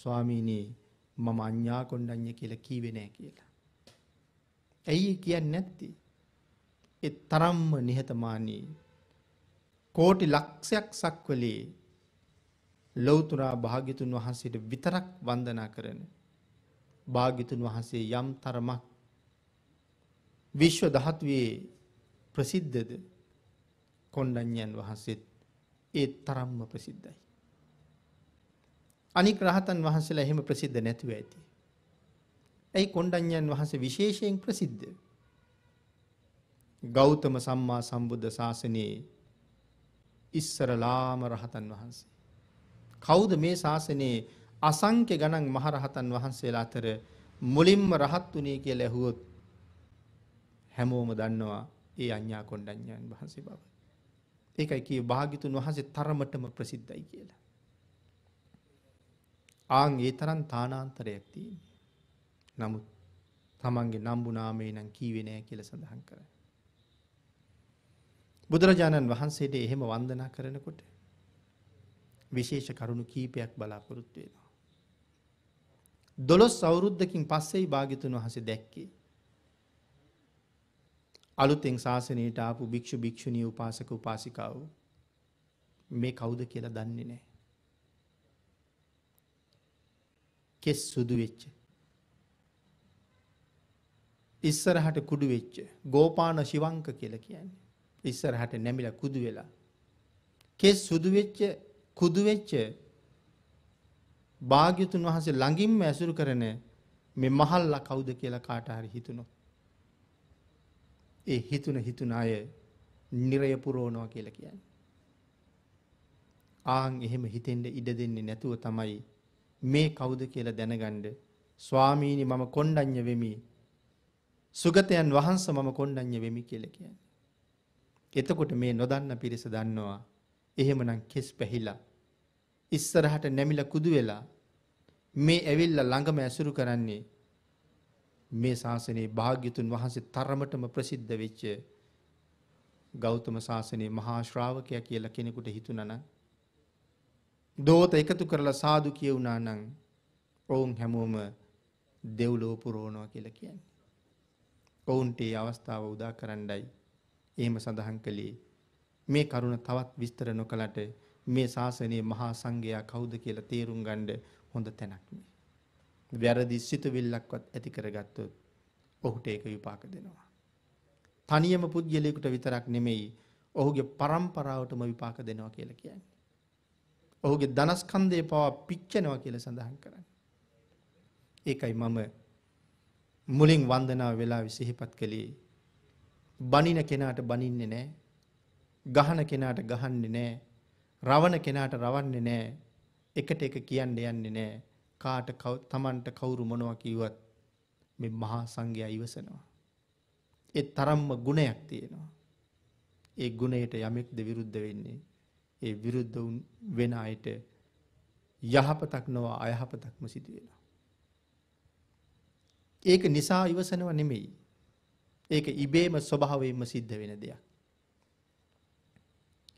ස්වාමීණී මම අඤ්ඤා කොණ්ඩඤ්ඤ කියලා කීවේ නෑ කියලා. ඇයි කියන්නේ නැත්තේ? ඒ තරම්ම නිහතමානී කෝටි ලක්ෂයක් සක්වලේ ලෞතුරා භාග්‍යතුන් වහන්සේට විතරක් වන්දනා කරන භාග්‍යතුන් වහන්සේ යම් තරමක් විශ්ව ධාතුවේ ප්‍රසිද්ධද කොණ්ඩඤ්ඤයන් වහන්සේත් ඒ තරම්ම ප්‍රසිද්ධයි. අනික් රහතන් වහන්සේලා එහෙම ප්‍රසිද්ධ නැතුව ඇති. ඇයි කොණ්ඩඤ්ඤයන් වහන්සේ විශේෂයෙන් ප්‍රසිද්ධ? ගෞතම සම්මා සම්බුද්ධ ශාසනයේ ඉස්සරලාම රහතන් වහන්සේ. කෞුද මේ ශාසනයේ අසංක්‍ය ගණන් මහරහතන් වහන්සේලා අතර මුලින්ම රහත් වනේ කිය ලැහුවොත් හැමෝම දන්නවා ඒ අඥා කොන්්ඩඥයන් වහන්සේ බව. ඒකයි කිය භාගිතුන් වහන්සේ තරමටම ප්‍රසිද්ධයි කියලා. ආං ඒ තරන් තානාන්තරයක් තියන්නේ. නමුත් තමන්ගේ නම්බුනාමේ නම් කීවෙනෑ කියල සඳහන් කරයි. බුදුරජාණන් වහන්සේට එහෙම වන්දනා කරනකොට විශේෂ කරුණු කීපයක් බලාපොරොත්තු වෙනවා. දොළොස් අවුරුද්දකින් පස්සෙයි භාගිතුන් වහසේ දැක්කේ. අලුතෙන් ශාසනයට ආපු භික්‍ෂු භික්‍ෂුණී උපාසක උපාසිකාව මේ කවුද කියලා දන්නේ නෑ. කෙස් සුදු වෙච්ච. ඉස්සරහට කුඩු වෙච්ච ගෝපාන ශිවංක කියල කියන්නේ. ඉස්සරහට නැමිලා කුදු වෙලා. කෙස් සුදු වෙච්ච කුදු වෙච්ච භාග්‍යතුන් වහන්සේ ළඟින්ම ඇසුරු කරන මේ මහල්ලා කවුද කියලා කාට හරි හිතුණොත්. ඒ හිතුන හිතුන අය නිරය පුරෝණවා කියලා කියන්නේ. ආන් එහෙම හිතෙන්ට ඉඩ දෙන්නේ නැතුව තමයි මේ කවුද කියලා දැනගණ්ඩ ස්වාමීනි මම කොණ්ඩඥ වෙමි සුගතයන් වහන්ස මම කොණ්ඩඥ වෙමි කියල කියන්නේ. එතකොට මේ නොදන්න පිරිස දන්නවා. එහෙමනම් කෙස් පැහිලා ඉස්සරහට නැමිලා කුදු වෙලා මේ ඇවිල්ලා ළඟම ඇසුරු කරන්නේ මේ ශාසනයේ භාග්‍යතුන් වහන්සේ තරමටම ප්‍රසිද්ධ වෙච්ච ගෞතම ශාසනයේ මහා ශ්‍රාවකයා කියලා කෙනෙකුට හිතුණා නම් දෝත එකතු කරලා සාදු කියුණා නම් ඔවුන් හැමෝම දෙව්ලෝ පුරවනවා කියලා කියන්නේ. ඔවුන්ට ඒ අවස්ථාව උදා කරන්නයි එහෙම සඳහන් කළේ මේ කරුණ තවත් විස්තර නොකලට මේ ශාසනයේ මහා සංඝයා කවුද කියලා තේරුම් ගන්න හොඳ තැනක් මේ. වැරදි සිතුවිල්ලක්වත් ඇති කරගත්තොත් ඔහුට ඒක විපාක දෙනවා. තනියම පුද්ගලයෙකුට විතරක් නෙමෙයි ඔහුගේ પરම්පරාවටම විපාක දෙනවා කියලා කියන්නේ. ඔහුගේ ධනස්කන්ධය පවා පිච්චෙනවා කියලා සඳහන් කරන්නේ. ඒකයි මම මුලින් වන්දනාව වෙලාවේ සිහිපත් කළේ බනින කෙනාට බනින්නේ නෑ. ගහන කෙනාට ගහන්නේ නෑ. රවණ කෙනාට රවන්නේ නෑ. එකට එක කියන්න යන්නේ නෑ. කාට තමන්ට කවුරු මොනවා කිව්වත් මේ මහා සංඝයා ඉවසනවා. ඒ තරම්ම ගුණයක් තියෙනවා. ඒ ගුණයට යමෙක්ද විරුද්ධ වෙන්නේ. ඒ විරුද්ධ වෙන අයට යහපතක් නොවා අයහපතක්ම සිදුවෙනවා. ඒක නිසා ඉවසනව නෙමෙයි. ඒක ඉබේම ස්වභාවයෙන්ම සිද්ධ වෙන දෙයක්.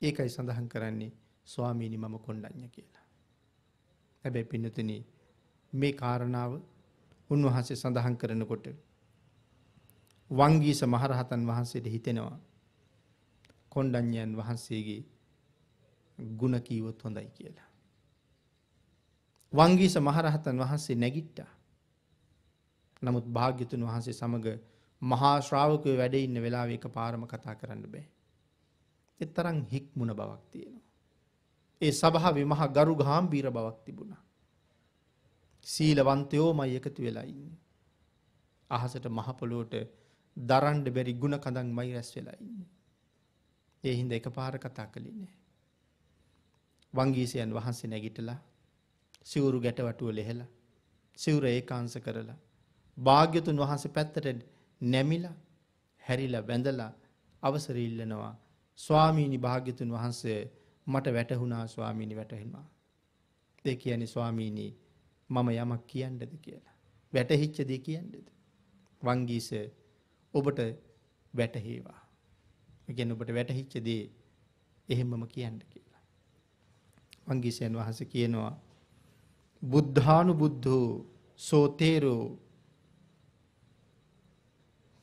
ඒකයි සඳහන් කරන්නේ ස්වාමීනි මම කොණ්ඩඤ්ඤ කියලා. හැබැයි පින්නතුනි මේ කාරණාව උන්වහන්සේ සඳහන් කරනකොට වංගීස මහරහතන් වහන්සේට හිතෙනවා කොණ්ඩඤ්ඤයන් වහන්සේගේ ಗುಣ කීවොත් හොඳයි කියලා. වංගීස මහරහතන් වහන්සේ නැගිට්ටා. නමුත් භාග්‍යතුන් වහන්සේ සමග මහා ශ්‍රාවකය වැඩ ඉන්න වෙලා එක පාරම කතා කරන්න බෑ. එත්තරං හික්මුණ බවක් තියෙනවා. ඒ සබහ විමහ ගරු ගාම්බීර බවක් තිබුණා. සීලවන්තයෝ මයි එකතු වෙලා ඉන්න. අහසට මහපොලෝට දරන්ඩ බැරි ගුණ කඳන් මයි රැස් වෙලා ඉන්න. ඒ හින්ද එක පාර කතා කළි නෑ. වංගීසයන් වහන්සේ නැගිටලා සිවුරු ගැටවටුව ලෙහෙලා සිවුර ඒකාංස කරලා භාග්‍යතුන් වහන්සේ පැත්තට නැමිලා හැරිලා බැඳලා අවසර ඉල්ලනවා ස්වාමීනි භාග්‍යතුන් වහන්සේ මට වැටහුණා ස්වාමීණි වැටහෙනවා. දෙ කියන ස්වාමීණී මම යමක් කියන්නද කියලා. වැටහිච්චදී කියන්නද. වංගීස ඔබට වැටහේවා. ගැන ඔබට වැටහිච්චදේ එහෙමම කියන්න කියලා. වංගීසයන් වහස කියනවා බුද්ධානු බුද්ධෝ සෝතේරෝ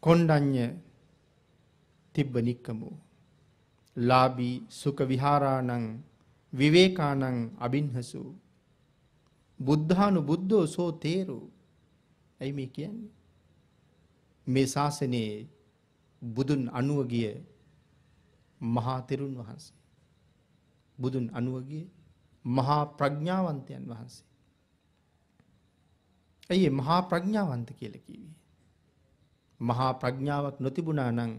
කොණ්ඩඤ්ඤ තිබ්බ නික්කමෝ ලාභී සුඛ විහාරාණං විවේකාණං අබින්හසු බුද්ධානු බුද්ධෝ සෝ තේරු ඇයි මේ කියන්නේ මේ ශාසනයේ බුදුන් අනුව ගිය මහා තෙරුන් වහන්සේ බුදුන් අනුව ගිය මහා ප්‍රඥාවන්තයන් වහන්සේ ඇයි මහා ප්‍රඥාවන්ත කියලා කිව්වේ මහා ප්‍රඥාවක් නොතිබුණා නම්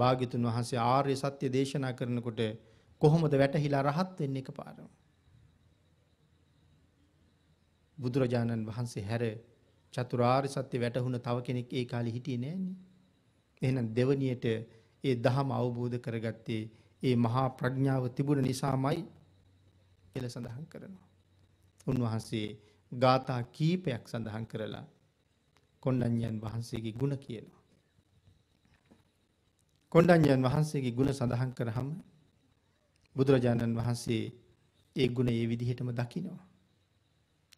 භාග්‍යතුන් වහන්සේ ආර්ය සත්‍ය දේශනා කරනකොට කොහොමද වැටහිලා රහත් වෙන්නේ එකපාරම? බුදුරජාණන් වහන්සේ හැර චතුරාර්ය සත්‍ය වැටහුණ තව කෙනෙක් ඒ කාලේ හිටියේ නෑනේ. එහෙනම් දෙවණියට ඒ ධහම අවබෝධ කරගත්තේ ඒ මහා ප්‍රඥාව තිබුණ නිසාමයි කියලා සඳහන් කරනවා. උන්වහන්සේ ගාථා කීපයක් සඳහන් කරලා කොණ්ඩඤ්ඤයන් වහන්සේගේ ගුණ කියනවා. කොණ්ඩඤ්ඤයන් වහන්සේගේ ගුණ සඳහන් කරාම බුදුරජාණන් වහන්සේ ඒ ගුණ ඒ විදිහටම දකිනවා.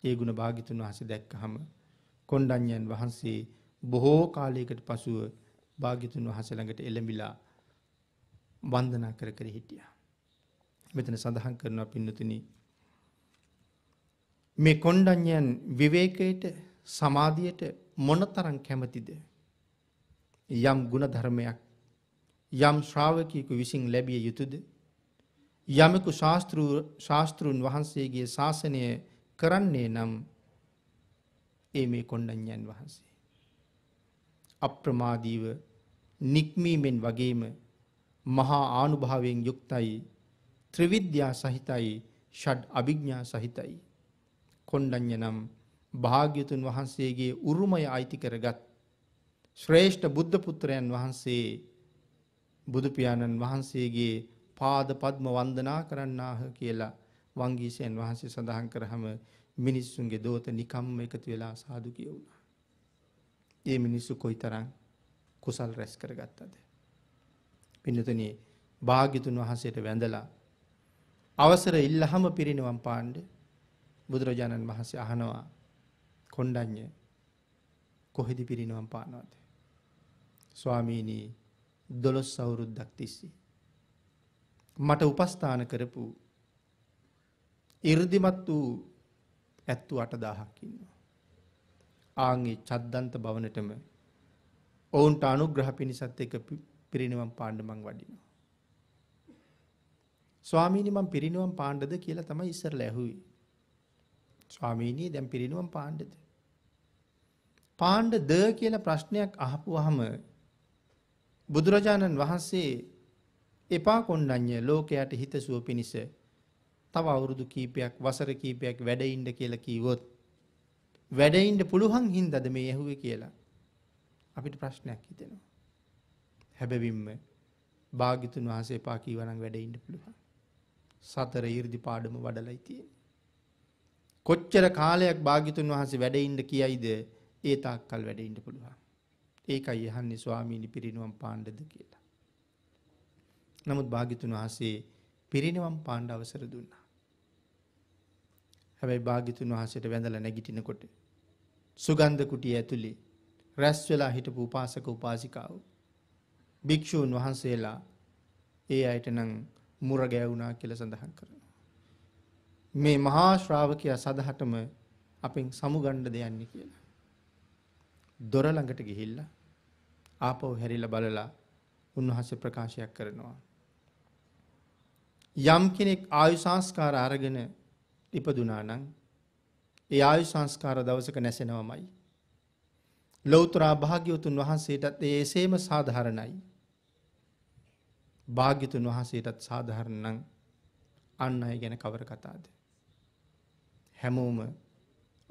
ඒ ගුණ භාගිතුන් වහන්සේ දැක්කහම කොණ්ඩඤ්ඤයන් වහන්සේ බොහෝ කාලයකට පසුව භාගිතුන් වහන්සේ ළඟට එළඹිලා වන්දනා කර කර හිටියා. මෙතන සඳහන් කරනවා පින්නතුනි මේ කොණ්ඩඤ්ඤයන් විවේකයට සමාධියට මොනතරම් කැමතිද? යම් ಗುಣධර්මයක් යම් ශ්‍රාවකයෙකු විසින් ලැබිය යුතුද? යමෙකු ශාස්ත්‍රුන් වහන්සේගේ ශාසනය කරන්නේ නම් ඒ මේ කොණ්ඩඤ්ඤන් වහන්සේ. අප්‍රමාදීව නික්මීමෙන් වගේම මහා ආනුභාවයෙන් යුක්තයි ත්‍රිවිද්‍යා සහිතයි ෂඩ් අභිඥා සහිතයි. කොණ්ඩඤ්ඤ නම් භාග්‍යතුන් වහන්සේගේ උරුමය අයිති කරගත් ශ්‍රේෂ්ඨ බුද්ධපුත්‍රයන් වහන්සේ බුදුපියාණන් වහන්සේගේ පාද පද්ම වන්දනා කරන්නාහ කියලා වංගීසයන් වහන්සේ සඳහන් කරහම මිනිස්සුන්ගේ දෝත නිකම්ම එකතු වෙලා සාදු කියවුණා. ඒ මිනිස්සු කොයි තරං කුසල් රැස් කරගත්තද. පිනතනයේ භාගිතුන් වහන්සේට වැඳලා අවසර ඉල්ලහම පිරිනිවම් පාණ්ඩ බුදුරජාණන් වහන්සේ අහනවා කොණ්ඩඤ්ඤ කොහෙද පිරිනවම් පානවද? ස්වාමීනි 12 අවුරුද්දක් තිස්සේ මට උපස්ථාන කරපු 이르දිමත් වූ ඇත්තු 8000ක් ඉන්නවා. ආන්ගේ චද්දන්ත භවනටම ඔවුන්ට අනුග්‍රහ පිණිසත් එක පිරිනිවන් පාණ්ඩ මං වඩිනවා. ස්වාමීනි මං පිරිනිවන් පාණ්ඩද කියලා තමයි ඉස්සරලා ඇහුවේ. ස්වාමීනි දැන් පිරිනිවන් පාණ්ඩද? පාණ්ඩ ද කියලා ප්‍රශ්නයක් අහපුවහම බුදුරජාණන් වහන්සේ එපා කොණ්ඩඤ්ඤ ලෝකයට හිතසුව පිණිස තව අවුරුදු කීපයක් වසර කීපයක් වැඩඉන්න කියලා කීවොත් වැඩඉන්න පුළුවන් හින්දාද මේ ඇහුවේ කියලා අපිට ප්‍රශ්නයක් හිතෙනවා. හැබැවින්ම භාග්‍යතුන් වහන්සේ එපා කීවනම් වැඩඉන්න පුළුවන්. සතර 이르දි පාඩම වඩලයි තියෙන්නේ. කොච්චර කාලයක් භාග්‍යතුන් වහන්සේ වැඩඉන්න කියයිද ඒ තාක්කල් වැඩඉන්න පුළුවන්. ඒකයි යහන්නේ ස්වාමීණි පිරිනුවම් පාණ්ඩද කියලා. නමුත් භාගිතුන් වහසේ පිරිනිවම් පාණ්ඩ අවසර දුන්නා. හැබැයි භාගිතුන් වහසට වැඳල නැගිටිනකොට. සුගන්ධ කුටිය ඇතුළි රැස් වෙලා හිටපු උපාසක උපාසිකාව. භික්‍ෂූන් වහන්සේලා ඒ අයට නං මුර ගෑවුනා කියල සඳහන් කරන. මේ මහා ශ්‍රාවකයා සදහටම අපෙන් සමුගණ්ඩ දෙයන්නේ කියලා. දොර ළඟට ගිහිල්ලා ආපහු හැරිලා බලලා උන්වහන්සේ ප්‍රකාශයක් කරනවා. යම් කෙනෙක් ආයු සංස්කාර අරගෙන ඉපදුනා නම් ඒ ආයු සංස්කාර දවසක නැසෙනවමයි. ලෞතර භාග්‍යවතුන් වහන්සේටත් ඒසේම සාධාරණයි. භාග්‍යතුන් වහන්සේටත් සාධාරණ නම් අන්න අය ගැන කවර කතාද? හැමෝම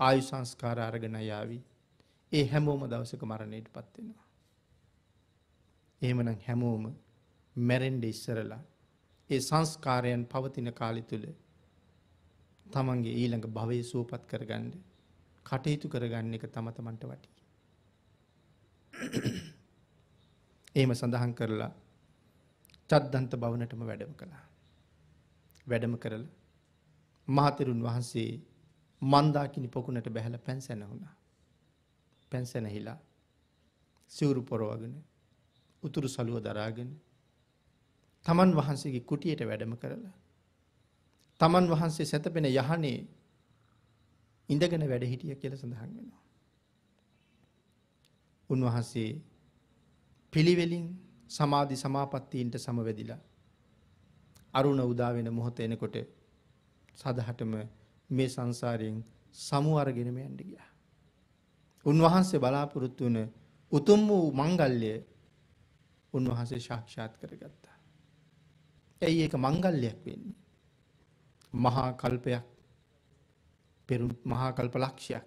ආයු සංස්කාර අරගෙන යාවි. ඒ හැමෝම දවසක මරණයට පත්වෙනවා. එහෙමනම් හැමෝම මැරෙන්ඩ ඉස්සරලා ඒ සංස්කාරයන් පවතින කාලි තුළ තමන්ගේ ඊළඟ භවය සුවපත් කරගන්න කටයුතු කරගන්න එක තම තමන්ට වටි. එහෙම සඳහන් කරලා චද්දන්ත භවනටම වැඩම කළා. වැඩම කරල මහතෙරුන් වහන්සේ මන්දාකිනි පොකුණට බැහල පැන් සැනහුණා. පැන්ස නැහිලා සිවුරු පොරවගෙන උතුරු සලුව දරාගෙන තමන් වහන්සේගේ කුටියට වැඩම කරලා තමන් වහන්සේ සැතපෙන යහනේ ඉඳගෙන වැඩ හිටිය කියල සඳහන් වෙනවා. උන්වහන්සේ පිළිවෙලින් සමාධි සමාපත්තීන්ට සමවැදිලා අරුණ උදාවෙන මොහොත එනකොට සදහටම මේ සංසාරයෙන් සමුවරගෙනම ඇන්ඩ ගියා. උන්වහන්සේ බලාපොරොත්තු වන උතුම් වූ මංගල්‍ය උන්වහන්සේ ශක්ෂාත් කරගත්තා. ඇයි ඒක මංගල්ලයක් වෙන්නේ. මහා කල්පයක් පෙරු මහා කල්ප ලක්ෂයක්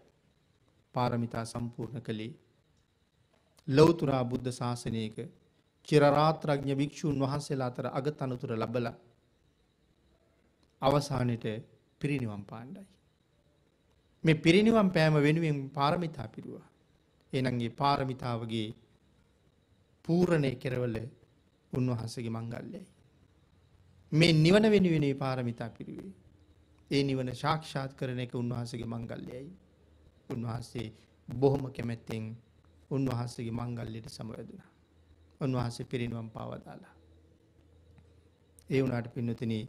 පාරමිතා සම්පූර්ණ කළේ ලෞතුරා බුද්ධ ශාසනයක චිරරාත්‍රඥ භික්‍ෂූන් වහන්සේලා අතර අග තනතුර ලබල අවසානයට පිරිනිවම් පාණ්ඩයි. මේ පිරිනිවන් පෑම වෙනුවෙන් පාරමිතා පිරුවා. එහෙනම් ඒ පාරමිතාවගේ පූර්ණේ කෙරවල උන්වහන්සේගේ මංගල්‍යයි. මේ නිවන වෙනුවෙන් මේ පාරමිතා පිරුවේ. ඒ නිවන සාක්ෂාත් කරන එක උන්වහන්සේගේ මංගල්‍යයි. උන්වහන්සේ බොහොම කැමැත්තෙන් උන්වහන්සේගේ මංගල්‍යයට සමවැදුණා. උන්වහන්සේ පිරිනිවන් පාවදාලා. ඒ වුණාට පින්නතිනි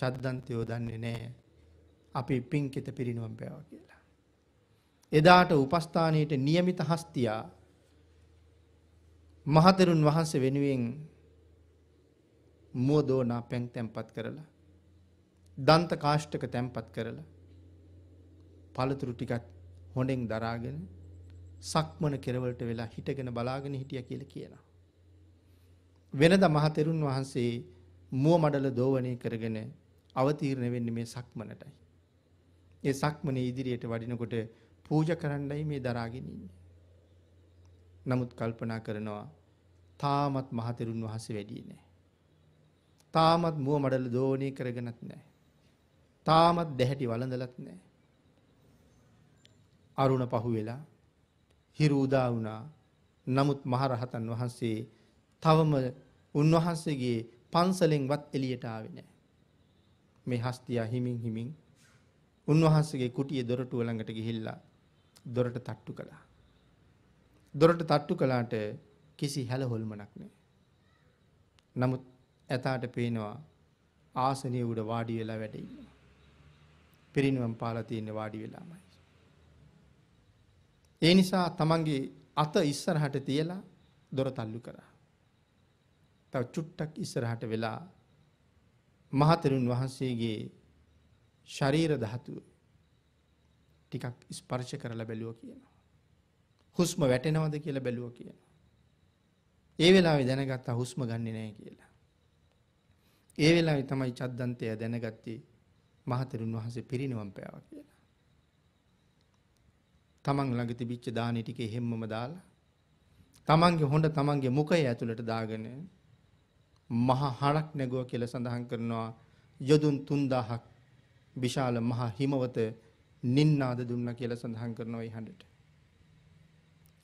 චද්දන්තයෝ දන්නේ නෑ අපි පින්කෙත පිරිනුවම් පැවා කියලා. එදාට උපස්ථානයට નિયમિત හස්තියා මහතෙරුන් වහන්සේ වෙනුවෙන් මෝදෝනා පැන් තැම්පත් කරලා දන්ත කාෂ්ඨක තැම්පත් කරලා පළතුරු ටිකක් හොඬෙන් දරාගෙන සක්මන කෙරවලට වෙලා හිටගෙන බලාගෙන හිටියා කියලා කියනවා. වෙනද මහතෙරුන් වහන්සේ මුව මඩල දෝවණය කරගෙන අවතීර්ණ වෙන්නේ මේ සක්මනටයි. ඒ සක්මනේ ඉදිරියට වඩිනකොට පූජ කරන්නයි මේ දරාගෙනන්නේ. නමුත් කල්පනා කරනවා තාමත් මහතෙරුන් වහස වැඩිය නෑ. තාමත් මුව මඩල දෝනය කරගෙනත් නෑ. තාමත් දැහැටි වලඳලත් නෑ. අරුණ පහු වෙලා හිරූදා වුණා නමුත් මහරහතන් වහන්සේ තවම උන්වහන්සේගේ පන්සලෙන්වත් එළියට ආවේ නැහැ. මේ හස්තියා හිමින් හිමින් උන්වහන්සේගේ කුටියේ දොරටුව ළඟට ගිහිල්ලා දොරට තට්ටු කළා. දොරට තට්ටු කළාට කිසි හැල හොල්මනක් නෑ. නමුත් ඇතාට පේනවා ආසනය උඩ වාඩි වෙලා වැඩඉන්න. පිරිනිුවම් පාලතියන්න වාඩි වෙලාමයි. ඒ නිසා තමන්ගේ අත ඉස්සරහට තියලා දොර තල්ලු කරා. තව චුට්ටක් ඉස්සරහට වෙලා මහතරුන් වහන්සේගේ ශරීර දහතුව ටිකක් ස්පර්ශ කරලා බැලුව කියනවා. හුස්ම වැටෙනවද කියලා බැලුව කියනවා. ඒ වෙලාවේ දැනගත්තා හුස්ම ගන්නේ නැහැ කියලා. ඒ වෙලාවේ තමයි චද්දන්තය දැනගත්තේ මහතෙරුන් වහන්සේ පිරිනිවන් පෑවා කියලා. තමන් ළඟ තිබිච්ච දානි ටික හැමම දාලා තමන්ගේ හොඬ තමන්ගේ මුඛය ඇතුළට දාගෙන මහා හරක් නැගුවා කියලා සඳහන් කරනවා යොදුන් 3000ක් විශාල මහා හිමවත නින්නාද දුන්නා කියලා සඳහන් කරනවා ඒ හඬට.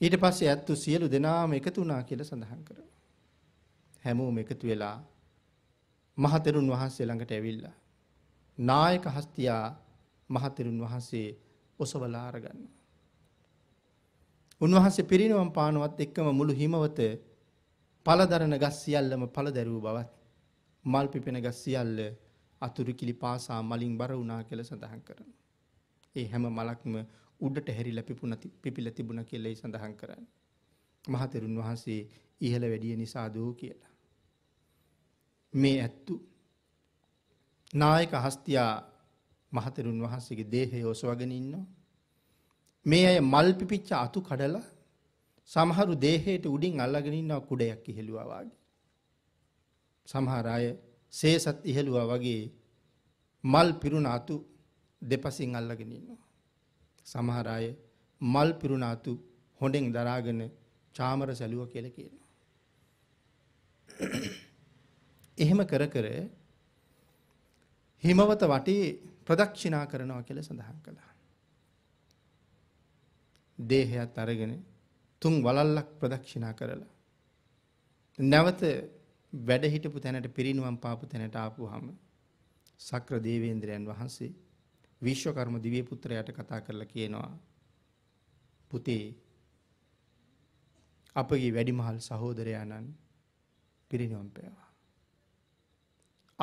ඊට පස්සේ ඇත්තු සියලු දෙනාම එකතු වුණා කියලා සඳහන් කරනවා. හැමෝම එකතු වෙලා මහතෙරුන් වහන්සේ ළඟට ඇවිල්ලා නායක හස්තියා මහතෙරුන් වහන්සේ ඔසවලා අරගන්නවා. උන්වහන්සේ පිරිනවම් පානවත් එක්කම මුළු හිමවත පළදරන ගස් සියල්ලම පළදැරූ බවත් මල් පිපෙන ගස් සියල්ල අතුරු කිලි පාසා මලින් බර වුණා කියලා සඳහන් කරනවා. ඒ හැම මලක්ම උඩට හැරිලා පිපුණ පිපිලා තිබුණා කියලා ඒ සඳහන් කරන්නේ. මහතෙරුන් වහන්සේ ඉහළ වැඩිය නිසා දෝ කියලා. මේ ඇත්තු නායක හස්තියා මහතෙරුන් වහන්සේගේ දේහය ඔසවගෙන ඉන්නවා. මේ අය මල් පිපිච්ච අතු කඩලා සමහරු දේහයට උඩින් අල්ලගෙන ඉන්නවා කුඩයක් ඉහෙළුවා වගේ. සමහර අය සේසත් ඉහෙළුවා වගේ මල් පිරුණ අතු දෙපසින් අල්ලගෙන ඉන්නවා. සමහර අය මල් පිරුණාතු හොඳෙන් දරාගෙන චාමර සැලුව කියලා කියනවා. එහෙම කර කර හිමවත වටේ ප්‍රදක්ෂිනා කරනවා කියලා සඳහන් කළා. දේහයත් අරගෙන තුන් වලල්ලක් ප්‍රදක්ෂිනා කරලා නැවත වැඩ හිටපු තැනට පිරිනුවම් පාපු තැනට ආපුවාම සක්‍ර දේවේන්ද්‍රයන් වහන්සේ විශ්වකර්ම දිව්‍ය පුත්‍රයාට කතා කරලා කියනවා පුතේ අපගේ වැඩිමහල් සහෝදරයාණන් පිරිනිවන් පෑවා.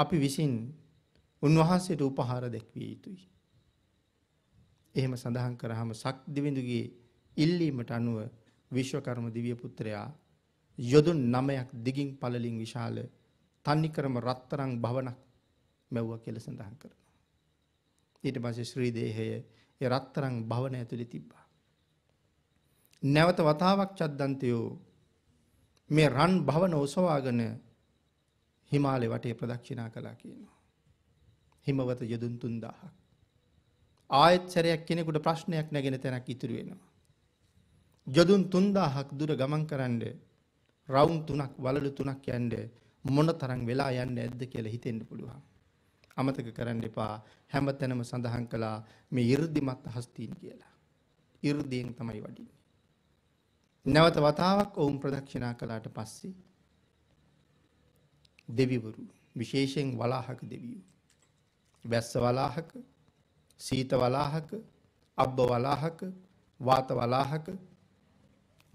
අපි විසින් උන්වහන්සේට උපහාර දැක්විය යුතුයි. එහෙම සඳහන් කරාම සක්දිවිඳුගේ ඉල්ලීමට අනුව විශ්වකර්ම දිව්‍ය පුත්‍රයා යොදුන් 9ක් දිගින් පළලින් විශාල තන්නිකරම රත්තරන් භවනක් මැව්වා කියලා සඳහන් කරනවා. ඊට පස්සේ ශ්‍රී දේහය ඒ රත්තරන් භවන ඇතුලේ තිබ්බා. නැවත වතාවක් චද්දන්තයෝ මේ රන් භවන ඔසවාගෙන හිමාලය වටේ ප්‍රදක්ෂිනා කළා කියනවා. හිමවත යදුන් 3000ක්. ආයෙත් සැරයක් කෙනෙකුට ප්‍රශ්නයක් නැගෙන තැනක් ඉතුරු වෙනවා. යදුන් 3000ක් දුර ගමන් කරන්නේ රවුන් තුනක් වලලු තුනක් යන්න මොන තරම් වෙලා යන්න ඇද්ද කියලා හිතෙන්න පුළුවන්. අමතක කරන්න එපා හැමතැනම සඳහන් කළා මේ 이르දිමත් හස්තීන් කියලා. 이르දියෙන් තමයි වඩින්නේ. නැවත වතාවක් ඔවුන් ප්‍රදක්ෂිනා කළාට පස්සේ දෙවිවරු විශේෂයෙන් වලාහක දෙවියෝ වැස්ස වලාහක සීත වලාහක අබ්බ වලාහක වාත වලාහක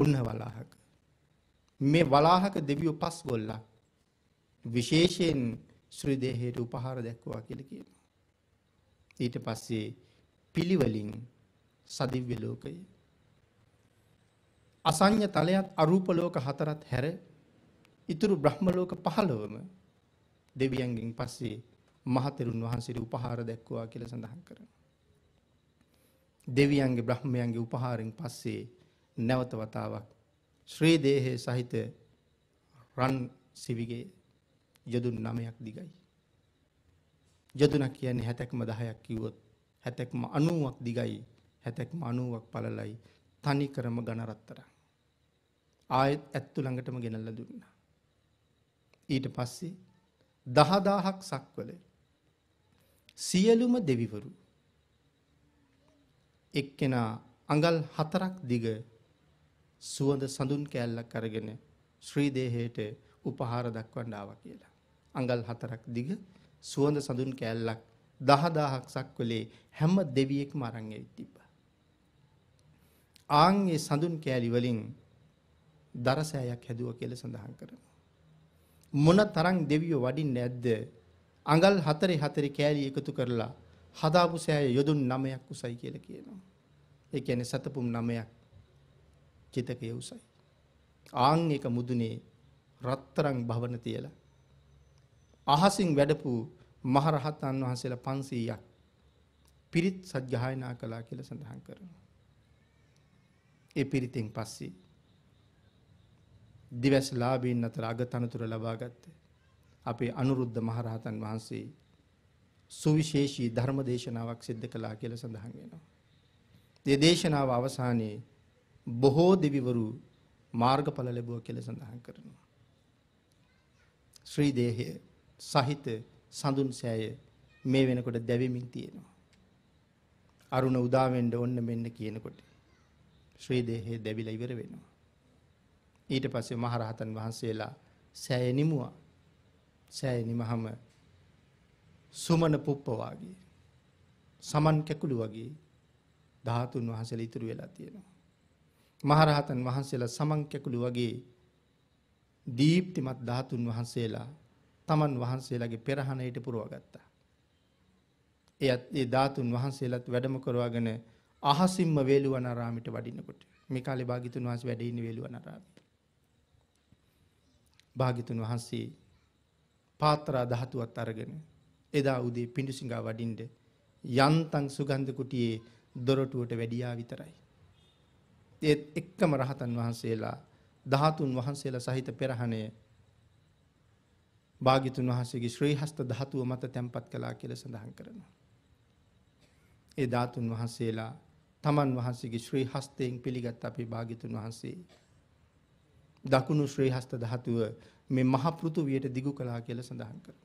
උන්න වලාහක මේ වලාහක දෙවියෝ පස් ගොල්ලා විශේෂයෙන් ශ්‍රදේහයට උපහාර දැක්වා කියල කියන. ඊට පස්සේ පිළිවලින් සදිව්‍ය ලෝකය අසං්‍ය තලයත් අරූපලෝක හතරත් හැර ඉතුරු බ්‍රහ්මලෝක පහළොවම දෙවියන්ගෙන් පස්සේ මහතෙරුන් වහන්සේට උපහාර දැක්වා කියල සඳහන් කරන. දෙවියන්ගේ බ්‍රහ්මයන්ගේ උපහාරෙන් පස්සේ නැවත වතාවක් ශ්‍රී දේහය සහිත රන් සිවිගේ යොදුන් නමයක් දිගයි. යොදුනක් කියන්නේ හැතැක්ම දහයක් කිව්වොත් හැතැක්ම අනුවක් දිගයි හැතැක්ම අනුවක් පලලයි තනි කරම ගණරත්තර. ආයත් ඇත්තු ළඟටම ගෙනල්ල දුන්නා. ඊට පස්සේ දහදාහක් සක්වල සියලුම දෙවිවරු එක්කෙනා අඟල් හතරක් දිග සුවඳ සඳුන් කෑල්ලක් අරගෙන ශ්‍රීදේහයට උපහාර දක්වන්න ආවා කියලා. අඟල් හතරක් දිග සුවඳ සඳුන් කෑල්ලක් දහදාහක් සක්වලේ හැම දෙවියෙක්ම අරන් ඇවිත් තිබ්බා. ආන් ඒ සඳුන් කෑලි වලින් දරසෑයක් හැදුවා කියලා සඳහන් කරනවා. මොන තරම් දෙවියෝ වඩින්නේ නැද්ද? අඟල් හතරේ හතරේ කෑලි එකතු කරලා හදාපු සෑය යොදුන් 9ක් උසයි කියලා කියනවා. ඒ කියන්නේ සතපුම් 9ක් චිතකයේ උසයි. ආන් එක මුදුනේ රත්තරන් භවන තියලා අහසින් වැඩපු මහරහතන් වහන්සේලා 500ක් පිරිත් සජ්ජායනා කළා කියලා සඳහන් කරනවා. ඒ පිරිතෙන් පස්සේ දිවස් ලාභීන් අතර අගතනතුර ලබා ගත්තේ අපේ අනුරුද්ධ මහරහතන් වහන්සේ සුවිශේෂී ධර්ම දේශනාවක් සිද්ධ කළා කියලා සඳහන් වෙනවා. ඒ දේශනාව අවසානයේ බොහෝ දෙවිවරු මාර්ගඵල ලැබුවා කියලා සඳහන් කරනවා. ශ්‍රී දේහය සහිත සඳුන් සෑය මේ වෙනකොට දැවෙමින් තියෙනවා. අරුණ උදා වෙන්න ඕන්න මෙන්න කියනකොට ශ්‍රී දේහය දැවිලා ඉවර වෙනවා. ඊට පස්සේ මහරහතන් වහන්සේලා සෑය නිමුවා. සෑය නිමහම සුමන පුප්ප වාගේ සමන් කැකුළු වගේ ධාතුන් වහන්සේලා ඉතුරු වෙලා තියෙනවා. මහරහතන් වහන්සේලා සමන් කැකුළු වගේ දීප්තිමත් ධාතුන් වහන්සේලා තමන් වහන්සේලාගේ පෙරහණයට පුරවගත්තා. එයත් ඒ ධාතුන් වහන්සේලත් වැඩම කරවාගෙන අහසිම්ම වේලුවනාරාමිට වඩින්නකොට මේ කාලේ භාග්‍යතුන් වහන්සේ වැඩ ඉන්නේ වේලුවනාරාමේ. භාග්‍යතුන් වහන්සේ පාත්‍රා ධාතුවත් අරගෙන එදා උදේ පිඬුසිඟා වඩින්ද යන්තම් සුගන්ධ කුටියේ දොරටුවට වැඩියා විතරයි. ඒත් එක්කම රහතන් වහන්සේලා ධාතුන් වහන්සේලා සහිත පෙරහණය භාගිතුන් වහන්සේගේ ශ්‍රී හස්ත ධාතුව මත තැන්පත් කලා කියල සඳහන් කරනවා. ඒ ධාතුන් වහන්සේලා තමන් වහන්සේගේ ශ්‍රී හස්තයෙන් පිළිගත් අපේ භාගිතුන් වහන්සේ. දකුණු ශ්‍රී හස්ත ධාතුව මේ මහපෘතු වයට දිගු කලා කියල සඳහන් කර.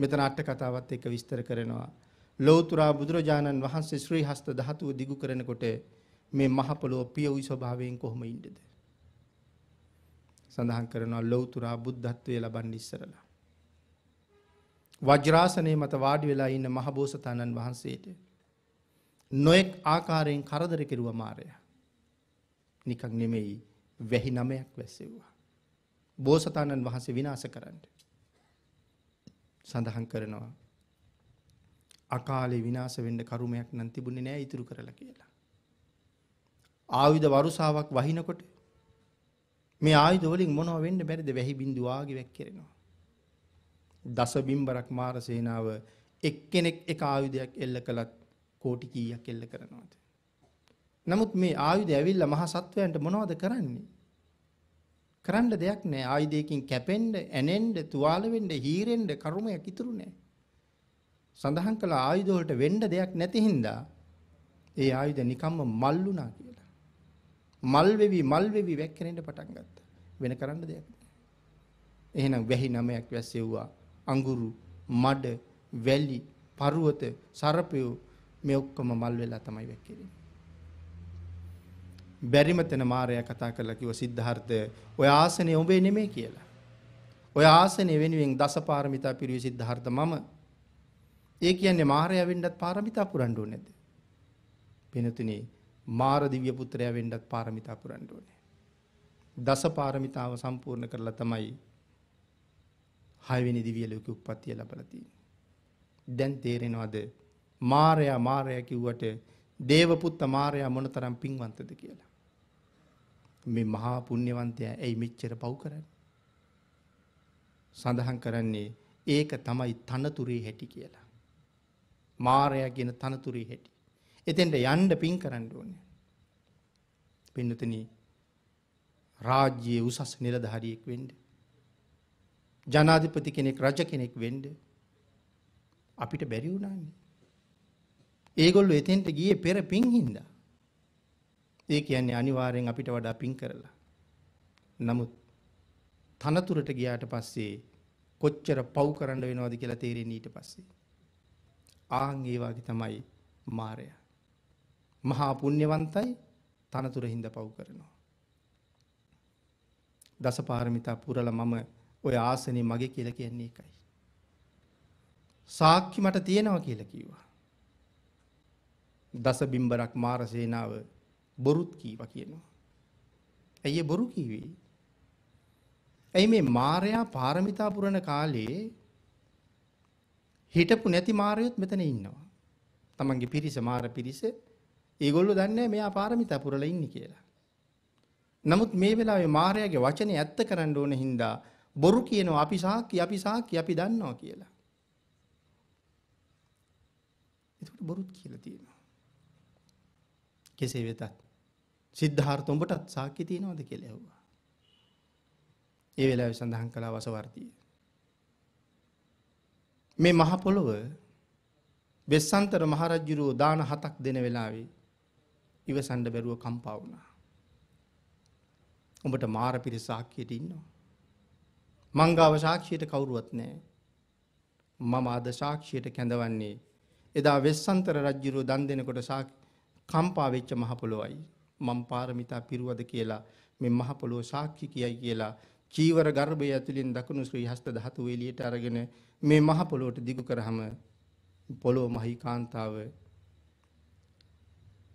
මෙතන අට්ට කතාවත් එක විස්තර කරනවා. ලෝතුරා බුදුරජාණන් වහන්සේ ශ්‍රී හස්ත ධාතුව දිගු කරනකොට මේ මහපොලෝ පියවි ස්වභාවයෙන් කොහොම ඉන්ඩද. සඳහන් කරනවා ලොවතුරා බුද්ධත්වය ලබන් ඉස්සරලා. වජ්‍රාසනය මත වාඩි වෙලා ඉන්න මහබෝසතාණන් වහන්සේට. නොයෙක් ආකාරයෙන් කරදර කෙරුව මාරය. නිකක් නෙමෙයි වැහි නමයක් වැස්සෙව්වා. බෝසතාණන් වහන්සේ විනාස කරන්න. සඳහන් කරනවා. අකාලේ විනාස වෙන්න කරුමයක් නම් තිබුණේ නෑ ඉතුරු කරලා කියලා. ආයුධ වරුසාවක් වහිනකොට මේ ආයුධ වලින් මොනව වෙන්න බැරිද වැහි බින්දු ආගේ වැක්කිරෙනවා. දස බිම්බරක් මාර සේනාව එක්කෙනෙක් එක ආයුධයක් එල්ල කළත් කෝටි කීයක් එල්ල කරනවාද. නමුත් මේ ආයුධ ඇවිල්ලා මහ සත්වයන්ට මොනවද කරන්නේ? කරන්න දෙයක් නැහැ. ආයුධයකින් කැපෙන්න, ඇනෙන්න, තුවාල වෙන්න, හීරෙන්න කර්මයක් ඉතුරු නැහැ. සඳහන් කළ ආයුධ වලට වෙන්න දෙයක් නැති හින්දා ඒ ආයුධ නිකම්ම මල් වුණා කියලා. මල් වෙවි මල් වෙවි වැක්කෙනෙන්න පටන් ගත්තා. වෙන කරන්න දෙයක් නෑ. එහෙනම් වැහි නමයක් වැස්සෙව්වා. අඟුරු, මඩ, වැලි, පර්වත, සර්පය මේ ඔක්කොම මල් වෙලා තමයි වැක්කෙන්නේ. බැරිම තැන මාරයා කතා කරලා කිව්ව සිද්ධාර්ථ ඔය ආසනේ ඔබේ නෙමෙයි කියලා. ඔය ආසනේ වෙනුවෙන් දසපාරමිතා පිරිවි සිද්ධාර්ථ මම. ඒ කියන්නේ මාරයා වෙන්නත් පාරමිතා පුරන්න ඕනේ නැද්ද? වෙනතුනේ මාර දිව්‍ය පුත්‍රයා වෙන්නත් පාරමිතා පුරන්න ඕනේ. දස පාරමිතාව සම්පූර්ණ කරලා තමයි හයවෙනි දිව්‍ය ලෝකෙ උප්පත්තිය ලැබලා තියෙන්නේ. දැන් තේරෙනවද මාරයා මාරයා කිව්වට දේවපුත්ත මාරයා මොනතරම් පින්වන්තද කියලා. මේ මහා පුණ්‍යවන්තයා ඇයි මෙච්චර පව් කරන්නේ? සඳහන් කරන්නේ ඒක තමයි තනතුරේ හැටි කියලා. මාරයා කියන තනතුරේ හැටි. එතෙන්ට යන්ඩ පින් කරන්න ඕනේ. පින්නතන රාජ්‍යයේ උසස් නිලධහරියෙක් වෙන්ඩ. ජනාධිපති කෙනෙක් රජ කෙනෙක් වෙන්ඩ අපිට බැරිවුණන්නේ. ඒගොල්ලු එතෙන්ට ගිය පෙර පින්හින්ද. ඒ කියන්නේ අනිවාරයෙන් අපිට වඩා පින් කරලා. නමුත් තනතුරට ගියාට පස්සේ කොච්චර පව් කරන්න වෙනවාද කියලා තේරෙන ඊට පස්සේ. ආං ඒවාගේ තමයි මාරයා. මහා පුණ්‍යවන්තයි තනතුර හිඳ පව් කරනවා. දසපාරමිතා පුරල මම ඔය ආසනේ මගේ කියලා කියන්නේ එකයි. සාක්කි මට තියෙනවා කියලා කිව්වා. දස බිම්බරක් මාරසේනාව බොරුත් කීවා කියනවා. ඇයි බොරු කිව්වේ? ඇයි මේ මාරයා පාරමිතා පුරන කාලේ හිටපු නැති මාරයොත් මෙතන ඉන්නවා. තමන්ගේ පිරිස මාර පිරිස ඒගොල්ලෝ දන්නේ මෙයා පාරමිතා පුරලා ඉන්නේ කියලා. නමුත් මේ වෙලාවේ මාර්යාගේ වචනේ ඇත්ත කරන්න ඕන හින්දා බොරු කියනවා අපි සාක්කි අපි සාක්කි අපි දන්නවා කියලා. ඒකට බොරුත් කියලා තියෙනවා. කෙසේ වෙතත් සිද්ධාර්ථ උඹටත් සාක්කි තියනවද කියලා ඇහුවා. ඒ වෙලාවේ සඳහන් කළා වසවර්තිය. මේ මහ පොළොව වෙස්සන්තර මහරජුරෝ දාන හතක් දෙන වෙලාවේ ඉවසන්ඩ බැරුව කම්පා වුණා. උඹට මාර පිරි සාක්කයට ඉන්නවා. මංගාව ශාක්ෂයට කවුරුවත් නෑ. මම අද ශාක්ෂයට කැඳවන්නේ එදා වෙස්සන්තර රජ්ජුරුව දන් දෙනකොට කම්පාවෙච්ච මහපොළොවයි. මං පාරමිතා පිරුවද කියලා මෙ මහපොළොව සාක්ෂි කියයි කියලා චීවර ගර්භය ඇතුළින් දකුණු ශ්‍රී හස්ත දහතු වේලියට අරගෙන මේ මහපොළොවට දිගු කරහම පොළොව මහි කාන්තාව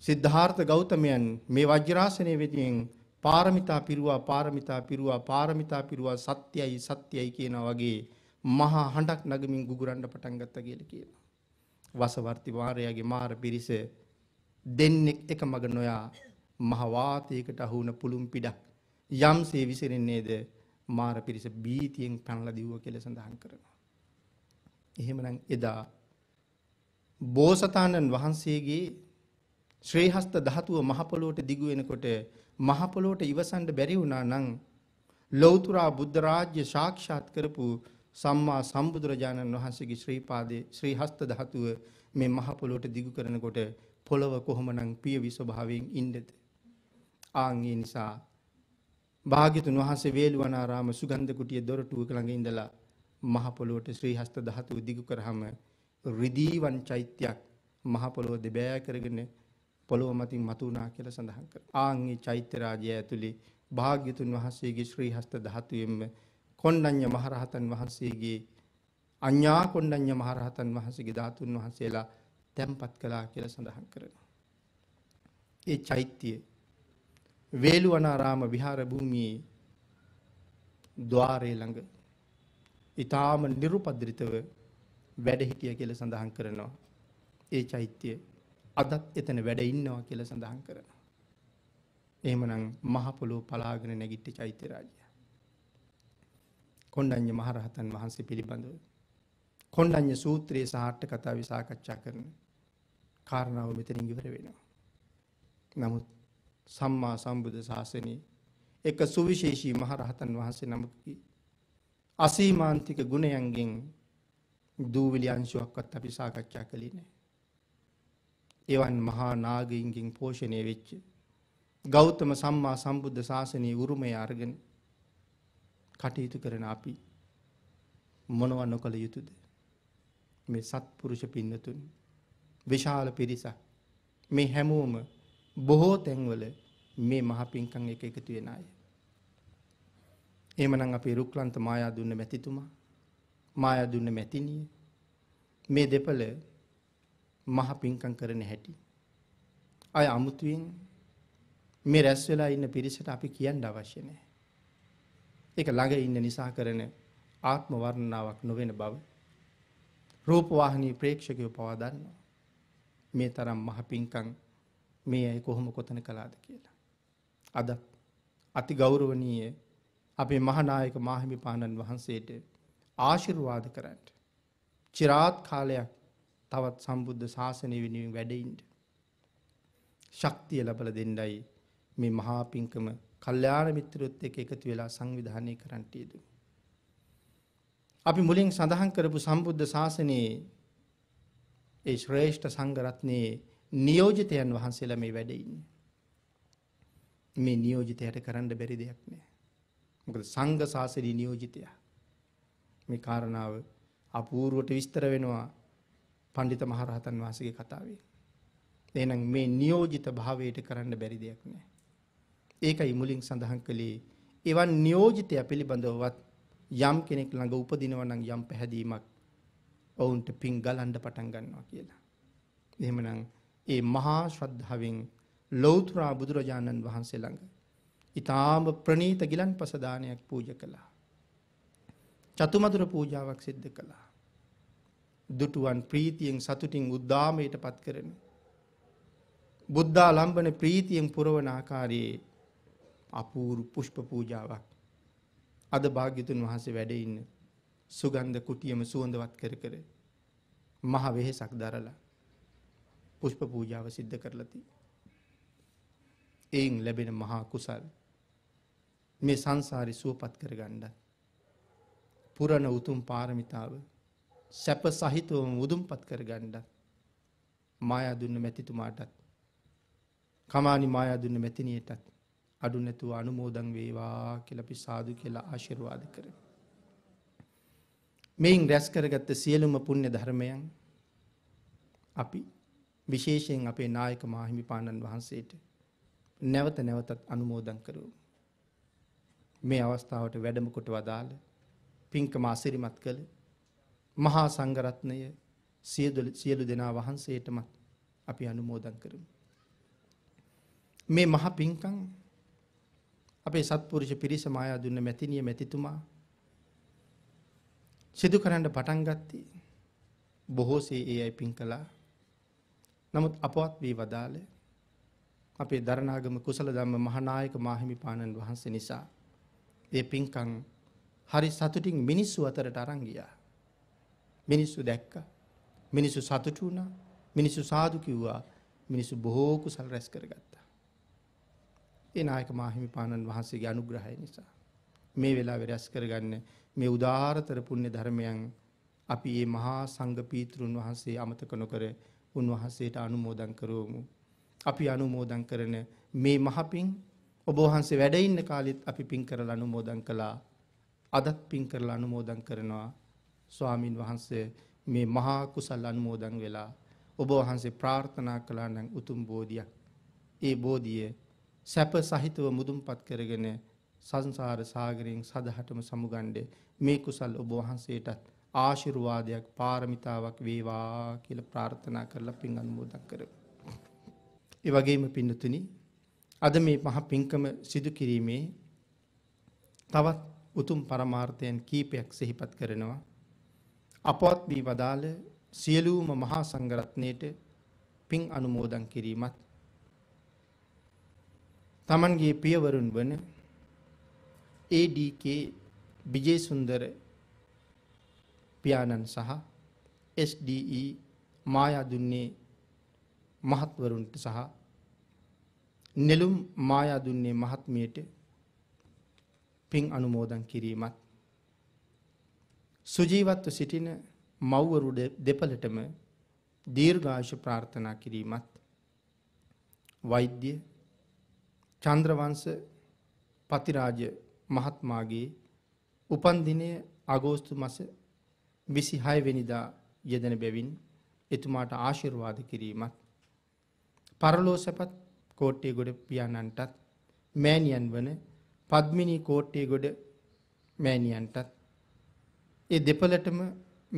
සිද්ධාර්ථ ගෞතමයන් මේ වජ්‍රාසනය වෙතියෙන් පාරමිතා පිරුවා පාරමිතා පිරුවා පාරමිතා පිරුවා සත්‍යයි සත්‍යයි කියන වගේ මහා හඬක් නගමින් ගුගුරන්න පටන් ගත්තා කියලා කියනවා. වසවර්ති වාරයාගේ මාර පිරිස දෙන්නෙක් එක මග නොයා මහ වාතයකට අහු වුණ පුළුම් පිටක් යම්සේ විසිරෙන්නේද මාර පිරිස බීතියෙන් පැනලා දිවුව කියලා සඳහන් කරනවා. එහෙමනම් එදා බෝසතාණන් වහන්සේගේ ශ්‍රේහස්ත ධාතුව මහ පොළොවට දිගු වෙනකොට මහ පොළොවට ඉවසන්න බැරි වුණා නම් ලෞතර බුද්ධ රාජ්‍ය සාක්ෂාත් කරපු සම්මා සම්බුදුරජාණන් වහන්සේගේ ශ්‍රී පාදයේ ශ්‍රී හස්ත ධාතුව මේ මහ පොළොවට දිගු කරනකොට පොළව කොහොමනම් පියවි ස්වභාවයෙන් ඉන්නේද? ආන් ඒ නිසා භාග්‍යතුන් වහන්සේ වේළුවනාරාම සුගන්ධ කුටිය දොරටුවක ළඟ ඉඳලා මහ පොළොවට ශ්‍රී හස්ත ධාතුව දිගු කරාම රිදීවන් චෛත්‍යයක් මහ පොළොව දෙබෑ කරගෙන පොළොව මතින් මතුුණා කියල සඳහන් කර. ආංගේ චෛත්‍යරාජය ඇතුළේ භාග්‍යතුන් වහන්සේගේ ශ්‍රී හස්ත ධාතුවෙන්ම කොණ්ඩඤ්ඤ මහරහතන් වහන්සේගේ අඤ්ඤා කොණ්ඩඤ්ඤ මහරහතන් වහන්සේගේ ධාතුන් වහන්සේලා තැන්පත් කළා කියලා සඳහන් කරනවා. ඒ චෛත්‍ය වේළුවනාරාම විහාර භූමියේ ద్వාරයේ ළඟ ඊටාම nirupadritව වැඩ හිටිය කියලා සඳහන් කරනවා. ඒ චෛත්‍ය අදත් එතන වැඩ ඉන්නවා කියලා සඳහන් කරනවා. එහෙමනම් මහ පොළොව පලාගෙන නැගිට්ටි චෛත්‍ය රාජයා. කොණ්ඩඤ්ඤ මහරහතන් වහන්සේ පිළිබඳව කොණ්ඩඤ්ඤ සූත්‍රයේ සාර්ථක කතාව සාකච්ඡා කරන කාරණාව මෙතනින් ඉවර වෙනවා. නමුත් සම්මා සම්බුද්ධ ශාසනයේ එක සුවිශේෂී මහරහතන් වහන්සේ නමකගේ අසීමාන්තික ගුණයන්ගෙන් දූවිලි අංශුවක්වත් අපි සාකච්ඡා කළේ නැහැ. එවන් මහා නාගයින්ගෙන් පෝෂණය වෙච්ච ගෞතම සම්මා සම්බුද්ධ ශාසනයේ උරුමය අරගෙන කටයුතු කරන අපි මොනව නොකළ යුතුද මේ සත්පුරුෂ පින්නතුන් විශාල පිරිසක් මේ හැමෝම බොහෝ තැන්වල මේ මහපින්කම් එක එකතු වෙන අය. එහෙමනම් අපේ රුක්ලන්ත මායා දුන්න මැතිතුමා මායා දුන්න මැතිණිය මේ දෙපළ මහ පිංකම් කරන හැටි. අය අමුතුවෙන් මේ රැස් වෙලා ඉන්න පිරිසට අපි කියන්න අවශ්‍ය නැහැ. ඒක ළඟ ඉන්න නිසා කරන ආත්ම වර්ණනාවක් නොවන බව රූපවාහිනී ප්‍රේක්ෂකයෝ පවා දන්නවා. මේ තරම් මහ පිංකම් මේ අය කොහොම කොතන කළාද කියලා. අද අති ගෞරවනීය අපේ මහානායක මාහිමිපාණන් වහන්සේට ආශිර්වාද කරන්න. চিරාත් කාලයක් තවත් සම්බුද්ධ ශාසනය වෙනුවෙන් වැඩයින්ට. ශක්තිය ලබල දෙන්නයි මේ මහාපිංකම කල්්‍යාන මිත්‍රයොත් එක එකතු වෙලා සංවිධානය කරන්ටයද. අපි මුලින් සඳහන් කරපු සම්බුද්ධ ශාසනයේ ඒ ශ්‍රේෂ්ඨ සංගරත්නයේ නියෝජිතයන් වහන්සේලා මේ වැඩඉන්න. මේ නියෝජිතයට කරන්න බැරි දෙයක් නෑ. මොකද සංඝ සාසනී නියෝජිතයා. මේ කාරණාව අපූර්ුවට විස්තර වෙනවා පණ්ඩිත මහරහතන් වහන්සේගේ කතාවේ. එහෙනම් මේ නියෝජිත භාවයට කරන්න බැරි දෙයක් නෑ. ඒකයි මුලින් සඳහන් කළේ එවන් නියෝජිතය පිළිබඳවවත් යම් කෙනෙක් ළඟ උපදිනවා නම් යම් පැහැදීමක් ඔවුන්ට පිං ගලන්න පටන් ගන්නවා කියලා. එහෙමනම් ඒ මහා ශ්‍රද්ධාවෙන් ලෞතර බුදුරජාණන් වහන්සේ ළඟ ඊටාම ප්‍රණීත ගිලන්පස දානයක් පූජා කළා. චතුමදුර පූජාවක් සිද්ධ කළා. දුටුවන් ප්‍රීතියෙන් සතුටින් උද්දාමයට පත් කරන. බුද්ධා ලම්බන ප්‍රීතියෙන් පුරවනාකාරයේ අපූරු පුෂ්ප පූජාවක්. අද භාග්‍යතුන් වහන්සේ වැඩඉන්න සුගන්ධ කුටියම සුවඳවත් කර කර මහ වෙහෙසක් දරලා පුෂ්ප පූජාව සිද්ධ කරලති. එයින් ලැබෙන මහා කුසල් මේ සංසාරි සුවපත් කර ගණ්ඩ. පුරණ උතුම් පාරමිතාව සැප සහිතව මුදුම්පත් කරගණ්ඩ මායදුන්න මැතිතුමාටත් කමානි මායදුන්න මැතිනියටත් අඩු නැතුව අනුමෝදන් වේවා කෙලපි සාදු කියලා ආශිරවාද කර. මෙයින් රැස් කරගත්ත සියලුම පුුණ්‍ය ධර්මයන් අපි විශේෂයෙන් අපේ නායක මාහිමිපාණන් වහන්සේට නැවත නැවතත් අනුමෝදන් කරු. මේ අවස්ථාවට වැඩමකොට වදාළ පින්කම අසිරිමත් කළ මහා සංඝරත්නය සියලු දෙනා වහන්සේටමත් අපි අනුමෝදන් කරමු. මේ මහ පිංකම් අපේ සත්පුරුෂ පිරිස මායා දුන්න මැතිනිය මැතිතුමා සිදු කරන්න පටන් ගත්තී බොහෝසේ ඒ අයි පින් කළා. නමුත් අපවත් වී වදාළ අපේ දරණාගම කුසල ධම්ම මහානායක මාහිමිපාණන් වහන්සේ නිසා ඒ පින්කම් හරි සතුටින් මිනිස්සු අතරට අරන් ගියා. මිනිස්සු දැක්කා. මිනිස්සු සතුටු වුණා. මිනිස්සු සාදු කිව්වා. මිනිස්සු බොහෝ කුසල් රැස් කරගත්තා. ඒ නායක මාහිමිපාණන් වහන්සේගේ අනුග්‍රහය නිසා මේ වෙලාවේ රැස් කරගන්න මේ උදාාරතර පුණ්‍ය ධර්මයන් අපි මේ මහා සංඝ පීතෘන් වහන්සේ අමතක නොකර උන්වහන්සේට අනුමෝදන් කරවමු. අපි අනුමෝදන් කරන මේ මහපින් ඔබ වහන්සේ වැඩ ඉන්න කාලෙත් අපි පින් කරලා අනුමෝදන් කළා. අදත් පින් කරලා අනුමෝදන් කරනවා. ස්වාමින් වහන්සේ මේ මහා කුසල් අනුමෝදන් වෙලා ඔබ වහන්සේ ප්‍රාර්ථනා කළා නම් උතුම් බෝධියක්. ඒ බෝධිය සැප සහිතව මුදුන්පත් කරගෙන සංසාර සාගරයෙන් සදහටම සමුගන්නේ මේ කුසල් ඔබ වහන්සේටත් ආශිර්වාදයක් පාරමිතාවක් වේවා කියලා ප්‍රාර්ථනා කරලා පින් අනුමෝදන් කරමු. ඒ වගේම පින්නතුනි අද මේ මහ පින්කම සිදු කිරීමේ තවත් උතුම් පරමාර්ථයන් කීපයක් සිහිපත් කරනවා. අපවත් වී වදාළ සියලූම මහා සංගරත්නයට පින් අනුමෝදන් කිරීමත් තමන්ගේ පියවරුන් වන ADK බිජේසුන්දර පියාණන් සහ SDE මායදුන්නේ මහත්වරුන්ට සහ නෙළුම් මායදුන්නේ මහත්මියට පින් අනුමෝදන් කිරීමත් සුජීවත්ව සිටින මව්වරු දෙපළටම දීර්ඝායුෂ ප්‍රාර්ථනා කිරීමත් වෛද්‍ය චන්ද්‍රවංශ පතිරාජ මහත්මාගේ උපන්දිනය අගෝස්තු මස 26 වෙනිදා යෙදෙන බැවින් එතුමාට ආශිර්වාද කිරීමත් පරලෝ සැපත් කෝට්ටේ ගොඩ පියාණන්ටත් මෑණියන් වන පද්මිනී කෝට්ටේ ගොඩ මෑණියන්ටත් ඒ දෙපළටම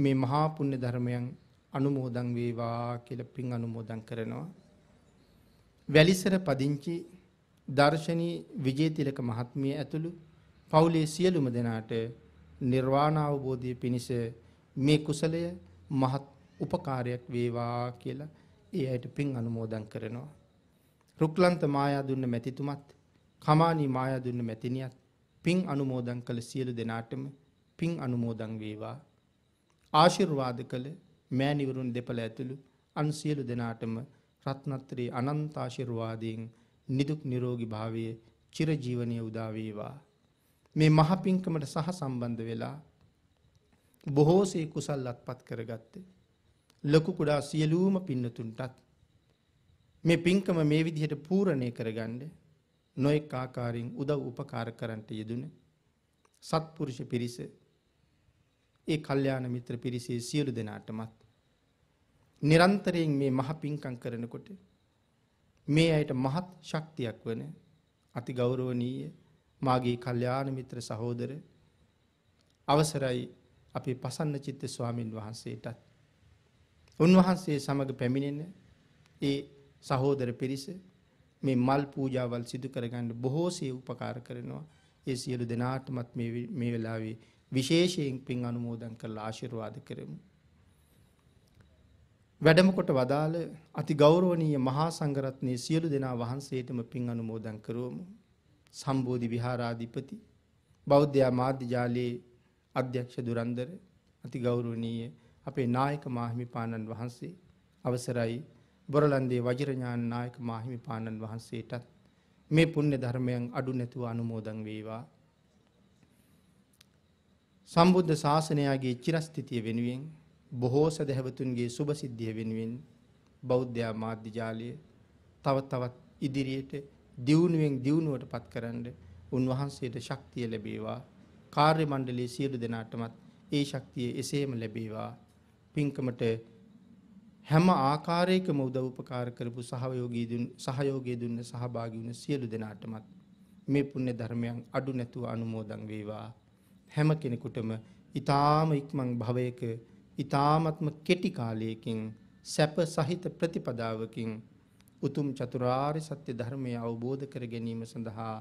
මේ මහා පුණ්‍ය ධර්මයන් අනුමෝදන් වේවා කියලා පින් අනුමෝදන් කරනවා. වැලිසර පදිංචි දර්ශනී විජේතිලක මහත්මිය ඇතුළු පවුලේ සියලුම දෙනාට නිර්වාණ අවබෝධය පිණිස මේ කුසලය මහත් උපකාරයක් වේවා කියලා ඒ අයට පින් අනුමෝදන් කරනවා. රුක්ලන්ත මායාදුන්න මැතිතුමත්, කමානී මායාදුන්න මැතිනියත් පින් අනුමෝදන් කළ සියලු දෙනාටම පින් අනුමෝදන් වේවා ආශිර්වාද කළ මෑනිවරුන් දෙපළ ඇතුළු අන්සියලු දෙනාටම රත්නත්‍රයේ අනන්තාශිර්වාදයෙන් නිදුක් නිරෝගි භාවය චිරජීවනය උදාවේවා. මේ මහපින්කමට සහ සම්බන්ධ වෙලා බොහෝසේ කුසල් අත්පත් කරගත්තේ. ලොකු කුඩා සියලූම පින්නතුන්ටත්. මේ පින්කම මේ විදිහට පූරණය කරගණ්ඩ නොයෙක් ආකාරයෙන් උදව් උපකාර කරන්ට යෙදුන සත්පුරුෂ පිරිස ඒ කල්යාණ මිත්‍ර පිරිසේ සියලු දෙනාටමත් නිරන්තරයෙන් මේ මහ පිංකම් කරනකොට මේ අයට මහත් ශක්තියක් වන අති ගෞරවනීය මාගේ කල්යාණ මිත්‍ර සහෝදර අවසරයි අපේ පසන්න චිත්ත ස්වාමින් වහන්සේටත් උන්වහන්සේ සමග පැමිණෙන ඒ සහෝදර පිරිස මේ මල් පූජාවල් සිදු කරගන්න බොහෝසේ උපකාර කරනවා ඒ සියලු දෙනාටමත් මේ වෙලාවේ විශේෂයෙන් පින් අනුමෝදන් කරලා ආශිර්වාද කරමු. වැඩමකොට වදාළ අති ගෞරවනීය මහා සංඝරත්නයේ සියලු දෙනා වහන්සේටම පින් අනුමෝදන් කරවමු. සම්බෝධි විහාරාධිපති බෞද්ධ ආමාත්‍ය ජාලයේ අධ්‍යක්ෂ දුරන්දර අති ගෞරවනීය අපේ නායක මාහිමිපාණන් වහන්සේ අවසරයි බොරලන්දේ වජිරඥාන නායක මාහිමිපාණන් වහන්සේටත් මේ පුණ්‍ය ධර්මයන් අඩු නැතුව අනුමෝදන් වේවා සම්බුද්ධ ශාසනයාගේ චිරස්ථිතිය වෙනුවෙන් බොහෝ සැදැහැවතුන්ගේ සුභසිද්ධිය වෙනුවෙන් බෞද්ධයා මාධ්‍යජාලය තව තවත් ඉදිරියට දියුණුවෙන් දියුණුවට පත් කරන්න උන්වහන්සේට ශක්තිය ලැබේවා කාර්ය මණ්ඩලයේ සියලු දෙනාටමත් ඒ ශක්තිය එසේම ලැබේවා පින්කමට හැම ආකාරයකම උදව් උපකාර කරපු සහයෝගී දුන් සහයෝගය දුන්න සහභාගී වුණ සියලු දෙනාටමත් මේ පුණ්‍ය ධර්මයන් අඩු නැතුව අනුමෝදන් වේවා හැම කෙනෙකුටම ඊ타ම ඉක්මන් භවයක ඊ타මත්ම කෙටි කාලයකින් සැප සහිත ප්‍රතිපදාවකින් උතුම් චතුරාර්ය සත්‍ය ධර්මය අවබෝධ කර ගැනීම සඳහා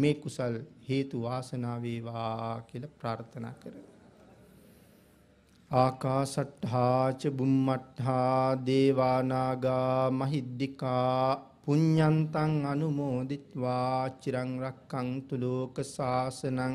මේ කුසල් හේතු වාසනා වේවා කියලා ප්‍රාර්ථනා කරමි. ආකාසට්ඨා ච බුම්මට්ඨා දේවානාගා මහිද්దికා පුඤ්ඤන්තං අනුමෝදිත්වා චිරං රක්ඛන්තු ලෝක සාසනං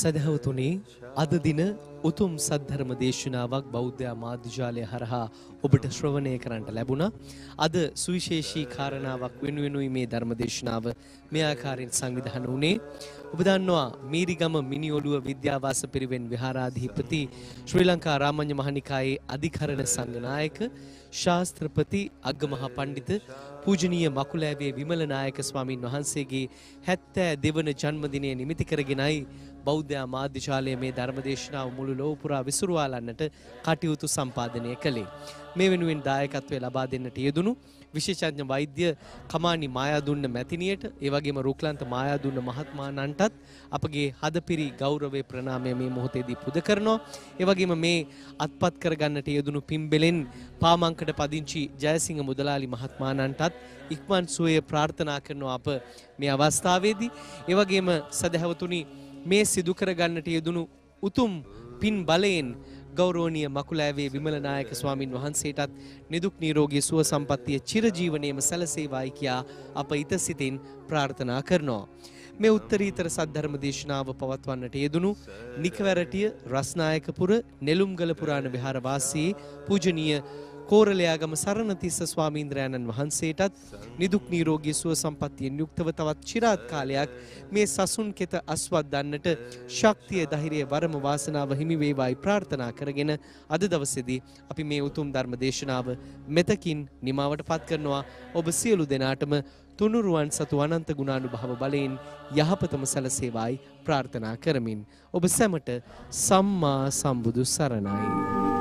සැදැහවතුනේ අද දින උතුම් සද්ධර්ම දේශනාවක් බෞද්ධයා මාධ්‍යජාලය හරහා ඔබට ශ්‍රවණය කරන්නට ලැබුණ. අද සුවිශේෂී කාරණාවක් වෙනුවෙනුයි මේ ධර්මදේශනාව මෙයාකාරෙන් සංවිධහන වනේ. ඔබදන්නවා මීරිගම මිනිියොලුව විද්‍යාවාස පිරිවෙන් විහාරාධීපති ශ්‍රී ලංකා රාමණ්‍ය මහනිකායේ අධිකරණ සංගනායක ශාස්ත්‍රපති අගමහා පණ්ඩිත පූජනීය මකුලෑවේ විමලනායක ස්වාමීන් වහන්සේගේ හැත්තෑ දෙවන ජන්මදිනය නිමිති කරගෙනයි බෞද්ධ මාධ්‍යශාලය මේ ධර්මදේශනාව මුළු ලොව පුරා විසුරුවාලන්නට කටයුතු සම්පාදනය කළේ. මේ වෙනුවෙන් දායකත්වය ලබා දෙන්නට යෙදුණු විශේෂඥ වෛද්‍ය කමානි මායාදුන්න මැතිනියට ඒ වගේම රුක්ලන්ත මායාදුන්න මහත්මාණන්ටත් අපගේ හදපිරි ගෞරවය ප්‍රණාමය මේ මොහොතේදී පුද කරනවා. ඒ වගේම මේ අත්පත් කරගන්නට යෙදුණු පිම්බෙලෙන් පාමංකඩ පදිංචි ජයසිංහ මුදලාලි මහත්මාණන්ටත් ඉක්මන් සුවය ප්‍රාර්ථනා කරනවා අප මේ අවස්ථාවේදී. ඒ වගේම සදහැවතුනි මේ සිදු කරගන්නට යෙදුණු උතුම් පින් බලයෙන් ගෞරෝණිය මකුලෑවේ විමලනායක ස්වාමින් වහන්සේටත් නිදුක් නීරෝගී සුව සම්පත්තිය චිරජීවනයේම සැලසේවායි කියා අප ඉතසිතින් ප්‍රාර්ථනා කරනවා. මේ උත්තරීතර සද්ධර්ම දේශනාව පවත්වන්නට යෙදුණු නිකවැරටිය රස්නායකපුර නෙළුම්ගල පුරාණ විහාරවාසී පූජනීය කෝරලයාගම සරණතිස්ස ස්වාමීන්ද්‍රයණන් වහන්සේටත් නිදුක් නීරෝගී සුව සම්පත්තියෙන් යුක්තව තවත් චිරාත් කාලයක් මේ සසුන් කෙත අස්වද්දන්නට ශක්තිය ධෛර්යය වරම වාසනාව හිමි වේවායි ප්‍රාර්ථනා කරගෙන අද දවසේදී අපි මේ උතුම් ධර්ම දේශනාව මෙතකින් නිමාවට පත් කරනවා ඔබ සියලු දෙනාටම තුනුරුවන් සතු අනන්ත ගුණානුභව බලයෙන් යහපතම සැලසේවායි ප්‍රාර්ථනා කරමින් ඔබ සැමට සම්මා සම්බුදු සරණයි